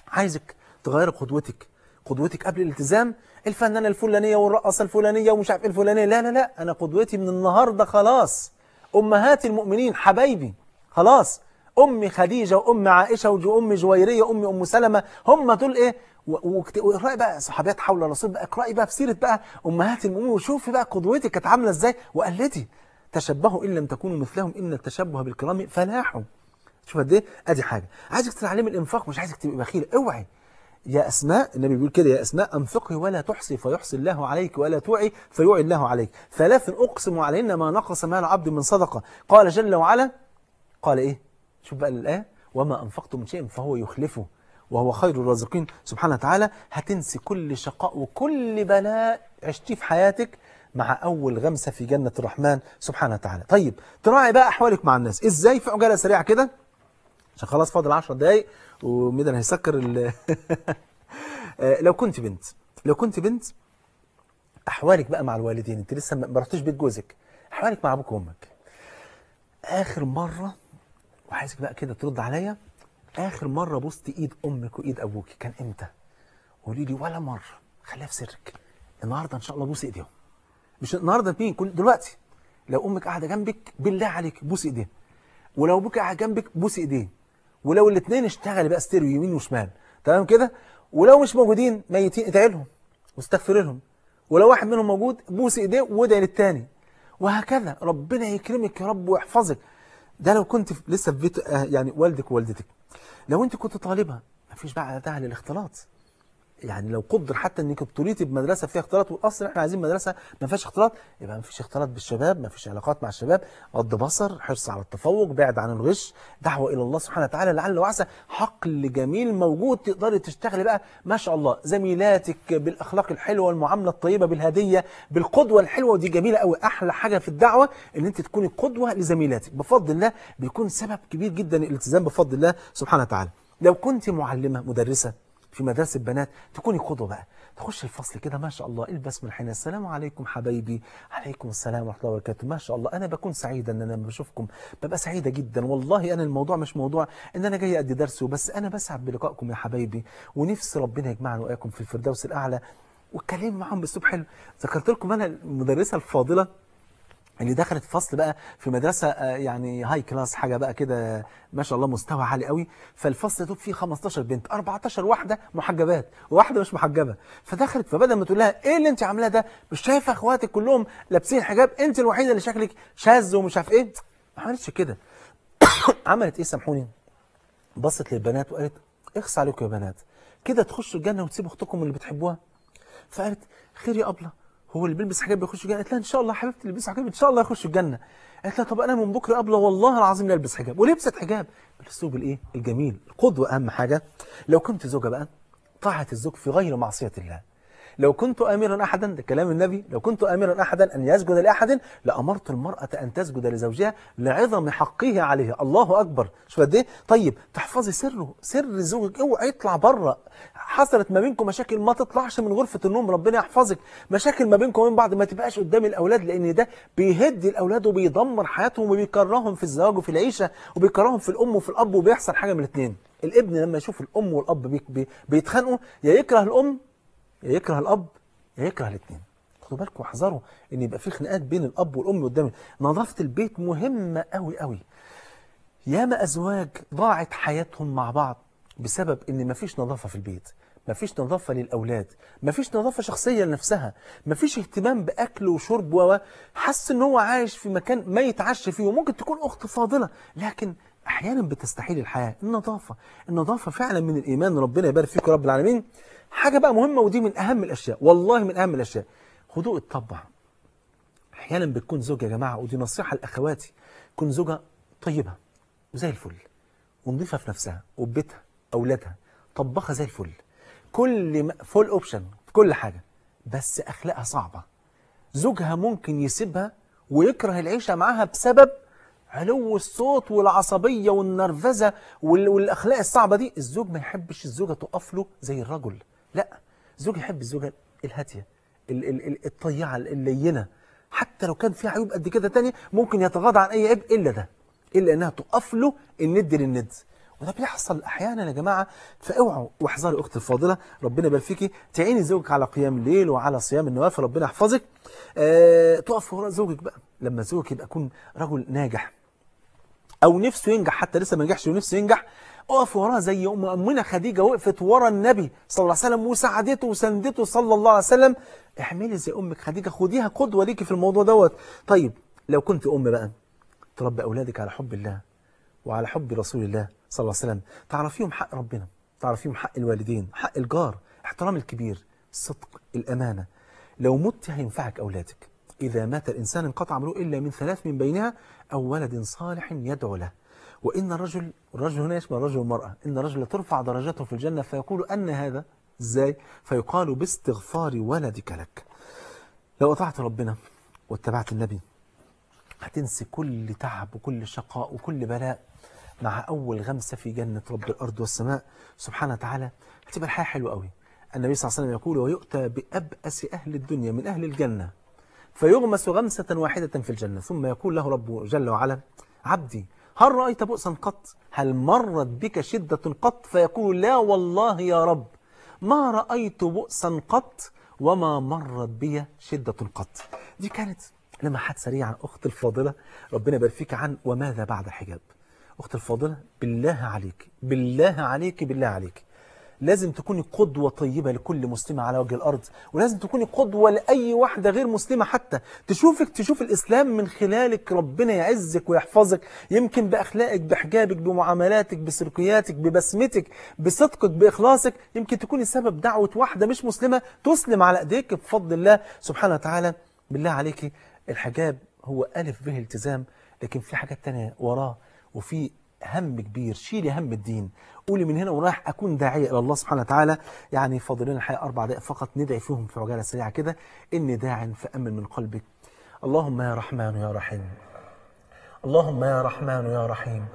عايزك تغير قدوتك قدوتك قبل الالتزام الفنانه الفلانيه والرقصه الفلانيه ومش عارف إيه الفلانيه لا لا لا انا قدوتي من النهارده خلاص امهات المؤمنين حبايبي خلاص أم خديجة وأم عائشة وأم جويرية وأم أم سلمة هم دول إيه واقرأي بقى صحابيات حول الرسول بقى اقرأي بقى في سيرة بقى أمهات المؤمنين وشوفي بقى قدوتك كانت عاملة إزاي وقلتي تشبهوا إن لم تكونوا مثلهم إن التشبه بالكرام فلاحوا شوف قد إيه أدي حاجة عايزك تتعلمي الإنفاق مش عايزك تبقي بخيلة اوعي يا أسماء النبي بيقول كده يا أسماء أنفقي ولا تحصي فيحصي الله عليك ولا توعي فيوعي الله عليك ثلاث أقسم عليهن ما نقص مال عبد من صدقة قال جل وعلا قال إيه شوف بقى الآية وما أنفقتم من شيء فهو يخلفه وهو خير الرازقين سبحانه وتعالى هتنسي كل شقاء وكل بلاء عشتيه في حياتك مع أول غمسة في جنة الرحمن سبحانه وتعالى طيب تراعي بقى أحوالك مع الناس إزاي في عجالة سريعة كده عشان خلاص فاضل 10 دقايق وميدان هيسكر ال آه، لو كنت بنت لو كنت بنت أحوالك بقى مع الوالدين أنت لسه ما رحتيش بيت جوزك أحوالك مع أبوك وأمك آخر مرة وعايزك بقى كده ترد عليا اخر مره بوست ايد امك وايد ابوك كان امتى قولي لي ولا مره خليها في سرك النهارده ان شاء الله بوس ايديهم مش النهارده مين كل دلوقتي لو امك قاعده جنبك بالله عليك بوس ايديها ولو ابوك قاعد جنبك بوس ايديه ولو الاثنين اشتغل بقى ستيريو يمين وشمال تمام كده ولو مش موجودين ميتين ادعي لهم واستغفر لهم ولو واحد منهم موجود بوس ايديه وادعي للثاني وهكذا ربنا يكرمك يا رب ويحفظك ده لو كنت لسه في بيت آه، يعني والدك ووالدتك لو انت كنت طالبة مفيش بقى ده للاختلاط يعني لو قدر حتى انك ابتليتي بمدرسه فيها اختلاط واصلا احنا عايزين مدرسه ما فيهاش اختلاط يبقى ما فيش اختلاط بالشباب ما فيش علاقات مع الشباب غض بصر حرص على التفوق بعد عن الغش دعوه الى الله سبحانه وتعالى لعل وعسى حقل جميل موجود تقدري تشتغلي بقى ما شاء الله زميلاتك بالاخلاق الحلوه والمعامله الطيبه بالهديه بالقدوه الحلوه ودي جميله قوي احلى حاجه في الدعوه ان انت تكوني قدوه لزميلاتك بفضل الله بيكون سبب كبير جدا الالتزام بفضل الله سبحانه وتعالى لو كنت معلمه مدرسه في مدارس البنات تكوني قدوه بقى تخش الفصل كده ما شاء الله البس من حين السلام عليكم حبايبي عليكم السلام ورحمه الله وبركاته ما شاء الله انا بكون سعيده ان انا بشوفكم ببقى سعيده جدا والله انا الموضوع مش موضوع ان انا جاي ادي درس وبس انا بسعد بلقائكم يا حبايبي ونفسي ربنا يجمعنا واياكم في الفردوس الاعلى واتكلمنا معاهم باسلوب حلو ذكرت لكم انا المدرسه الفاضله اللي يعني دخلت فصل بقى في مدرسة آه، يعني هاي كلاس حاجة بقى كده ما شاء الله مستوى عالي قوي فالفصل ده فيه 15 بنت 14 واحدة محجبات وواحدة مش محجبة فدخلت فبدل ما تقول لها ايه اللي انت عاملاه ده مش شايفة اخواتك كلهم لابسين حجاب انت الوحيدة اللي شكلك شاذ ومش عارف ايه ما عملتش كده عملت ايه سامحوني بصت للبنات وقالت اخس عليكم يا بنات كده تخشوا الجنة وتسيبوا اختكم اللي بتحبوها فقالت خير يا أبلة هو اللي بيلبس حجاب بيخش الجنه قالت لها ان شاء الله حبيبتي اللي بيلبس حجاب ان شاء الله يخش الجنه قالت لها طب انا من بكره قبل والله العظيم لا البس حجاب ولبست حجاب بالاسلوب الايه الجميل القدوه اهم حاجه لو كنت زوجه بقى طاعه الزوج في غير معصيه الله لو كنت امرا احدا ده كلام النبي لو كنت امرا احدا ان يسجد لاحد لامرت المراه ان تسجد لزوجها لعظم حقه عليها الله اكبر شوف قد ايه طيب تحفظي سره سر زوجك اوعي يطلع بره حصلت ما بينكم مشاكل ما تطلعش من غرفه النوم ربنا يحفظك مشاكل ما بينكم من بعض ما تبقاش قدام الاولاد لان ده بيهد الاولاد وبيدمر حياتهم وبيكرههم في الزواج وفي العيشه وبيكرههم في الام وفي الاب وبيحصل حاجه من الاثنين الابن لما يشوف الام والاب بيتخانقوا يا يكره الام يا يكره الاب يا يكره الاثنين خدوا بالكم واحذروا ان يبقى في خناقات بين الاب والام قدام نظافه البيت مهمه قوي قوي ياما ازواج ضاعت حياتهم مع بعض بسبب ان مفيش نظافه في البيت مفيش نظافة للأولاد مفيش نظافة شخصية لنفسها مفيش اهتمام بأكل وشرب و حس إن هو عايش في مكان ما يتعشى فيه وممكن تكون أخت فاضلة لكن أحيانا بتستحيل الحياة النظافة النظافة فعلا من الإيمان ربنا يبارك فيك رب العالمين حاجة بقى مهمة ودي من أهم الأشياء والله من أهم الأشياء هدوء الطبع أحيانا بتكون زوجة يا جماعة ودي نصيحة لأخواتي تكون زوجة طيبة وزي الفل ونظيفة في نفسها وبيتها أولادها طبخة زي الفل كل فول أوبشن في كل حاجة بس أخلاقها صعبة زوجها ممكن يسيبها ويكره العيشة معاها بسبب علو الصوت والعصبية والنرفزة والأخلاق الصعبة دي الزوج ما يحبش الزوجة تقف له زي الرجل لا الزوج يحب الزوجه الهاتيه الطيعه اللينه حتى لو كان فيها عيوب قد كده تانية ممكن يتغاضى عن اي عيب الا ده الا انها تقف له الند للند وده بيحصل احيانا يا جماعه فاوعوا واحذري اختي الفاضله ربنا يبارك فيكي تعيني زوجك على قيام الليل وعلى صيام النوافل ربنا يحفظك أه تقف وراء زوجك بقى لما زوجك يبقى يكون رجل ناجح او نفسه ينجح حتى لسه ما نجحش ونفسه ينجح اقف وراها زي أم أمنا خديجة وقفت ورا النبي صلى الله عليه وسلم وساعدته وسندته صلى الله عليه وسلم اعملي زي أمك خديجة خديها قدوة ليكي في الموضوع دوت طيب لو كنت أم بقى تربي أولادك على حب الله وعلى حب رسول الله صلى الله عليه وسلم تعرفيهم حق ربنا تعرفيهم حق الوالدين حق الجار احترام الكبير الصدق الأمانة لو مت هينفعك أولادك إذا مات الإنسان انقطع عمله إلا من ثلاث من بينها أو ولد صالح يدعو له وإن الرجل الرجل هنا يشبه الرجل والمرأة إن الرجل ترفع درجته في الجنة فيقول أن هذا إزاي فيقال باستغفار ولدك لك لو أطعت ربنا واتبعت النبي هتنسي كل تعب وكل شقاء وكل بلاء مع أول غمسة في جنة رب الأرض والسماء سبحانه وتعالى هتبقى الحياة حلوة قوي النبي صلى الله عليه وسلم يقول ويؤتى بأبأس أهل الدنيا من أهل الجنة فيغمس غمسة واحدة في الجنة ثم يقول له ربه جل وعلا عبدي هل رأيت بؤسا قط هل مرت بك شدة قط فيقول لا والله يا رب ما رأيت بؤسا قط وما مرت بي شدة قط دي كانت لمحات سريعة أخت الفاضلة ربنا يبارك فيك عن وماذا بعد الحجاب أخت الفاضلة بالله عليك بالله عليك بالله عليك لازم تكوني قدوة طيبة لكل مسلمة على وجه الأرض ولازم تكوني قدوة لأي واحدة غير مسلمة حتى تشوفك تشوف الإسلام من خلالك ربنا يعزك ويحفظك يمكن بأخلاقك بحجابك بمعاملاتك بسلوكياتك ببسمتك بصدقك بإخلاصك يمكن تكوني سبب دعوة واحدة مش مسلمة تسلم على أيديك بفضل الله سبحانه وتعالى بالله عليك الحجاب هو ألف به التزام لكن في حاجات تانية وراه وفي هم كبير شيلي هم الدين قولي من هنا ورايح اكون داعيه الى الله سبحانه وتعالى يعني فاضلين الحقيقه اربع دقائق فقط ندعي فيهم في عجاله سريعه كده اني داع فامن من قلبك اللهم يا رحمن يا رحيم اللهم يا رحمن يا رحيم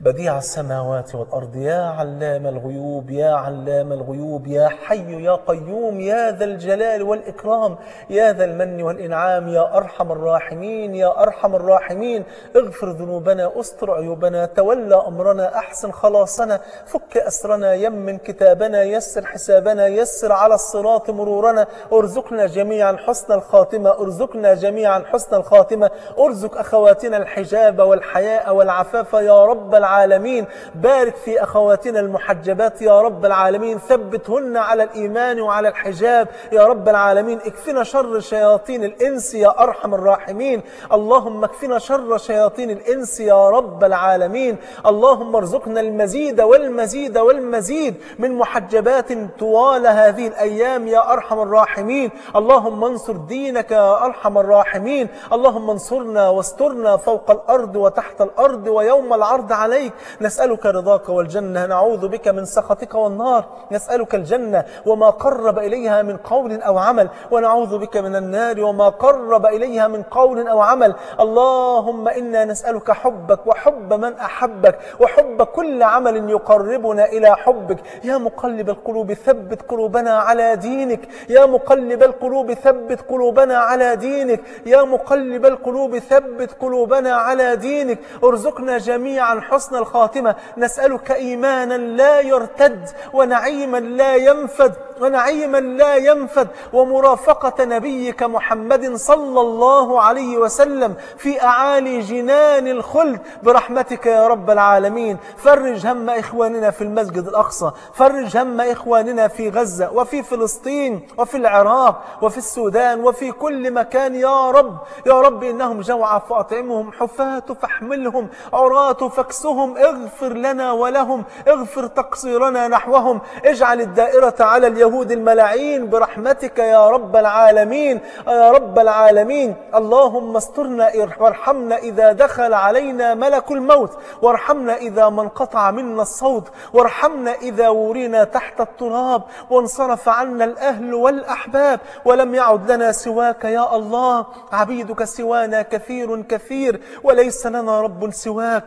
بديع السماوات والأرض يا علام الغيوب يا علام الغيوب يا حي يا قيوم يا ذا الجلال والإكرام يا ذا المن والإنعام يا أرحم الراحمين يا أرحم الراحمين اغفر ذنوبنا أستر عيوبنا تولى أمرنا أحسن خلاصنا فك أسرنا يمن كتابنا يسر حسابنا يسر على الصراط مرورنا ارزقنا جميعا حسن الخاتمة ارزقنا جميعا حسن الخاتمة ارزق أخواتنا الحجاب والحياء والعفاف يا رب العالمين بارك في أخواتنا المحجبات يا رب العالمين ثبتهن على الإيمان وعلى الحجاب يا رب العالمين اكفنا شر شياطين الإنس يا أرحم الراحمين اللهم اكفنا شر شياطين الإنس يا رب العالمين اللهم ارزقنا المزيد والمزيد والمزيد من محجبات طوال هذه الأيام يا أرحم الراحمين اللهم انصر دينك يا أرحم الراحمين اللهم انصرنا واسترنا فوق الأرض وتحت الأرض ويوم العرض علينا عليك نسألك رضاك والجنة نعوذ بك من سخطك والنار نسألك الجنة وما قرب إليها من قول أو عمل ونعوذ بك من النار وما قرب إليها من قول أو عمل اللهم إنا نسألك حبك وحب من أحبك وحب كل عمل يقربنا إلى حبك يا مقلب القلوب ثبت قلوبنا على دينك يا مقلب القلوب ثبت قلوبنا على دينك يا مقلب القلوب ثبت قلوبنا على دينك ارزقنا جميعا حسن حسن الخاتمة نسألك إيمانا لا يرتد ونعيما لا ينفد ونعيما لا ينفد ومرافقة نبيك محمد صلى الله عليه وسلم في أعالي جنان الخلد برحمتك يا رب العالمين فرج هم إخواننا في المسجد الأقصى فرج هم إخواننا في غزة وفي فلسطين وفي العراق وفي السودان وفي كل مكان يا رب يا رب إنهم جوعى فأطعمهم حفاة فاحملهم عراة فاكسهم نحوهم اغفر لنا ولهم اغفر تقصيرنا نحوهم اجعل الدائرة على اليهود الملاعين برحمتك يا رب العالمين يا رب العالمين اللهم استرنا وارحمنا إذا دخل علينا ملك الموت وارحمنا إذا ما انقطع منا الصوت وارحمنا إذا ورينا تحت التراب وانصرف عنا الأهل والأحباب ولم يعد لنا سواك يا الله عبيدك سوانا كثير كثير وليس لنا رب سواك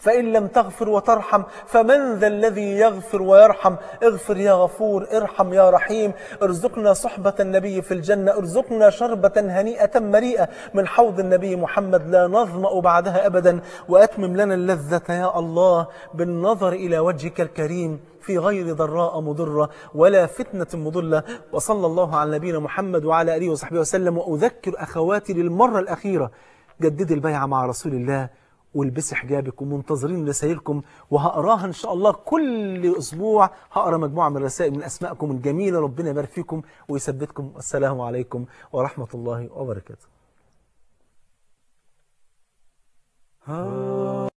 فإن لم تغفر وترحم فمن ذا الذي يغفر ويرحم اغفر يا غفور ارحم يا رحيم ارزقنا صحبة النبي في الجنة ارزقنا شربة هنيئة مريئة من حوض النبي محمد لا نظمأ بعدها أبدا وأتمم لنا اللذة يا الله بالنظر إلى وجهك الكريم في غير ضراء مضرة ولا فتنة مضلة وصلى الله على نبينا محمد وعلى آله وصحبه وسلم وأذكر أخواتي للمرة الأخيرة جددي البيعة مع رسول الله والبسي حجابك ومنتظرين رسائلكم وهقراها ان شاء الله كل اسبوع هقرا مجموعه من الرسائل من اسمائكم الجميله ربنا يبارك فيكم ويثبتكم والسلام عليكم ورحمه الله وبركاته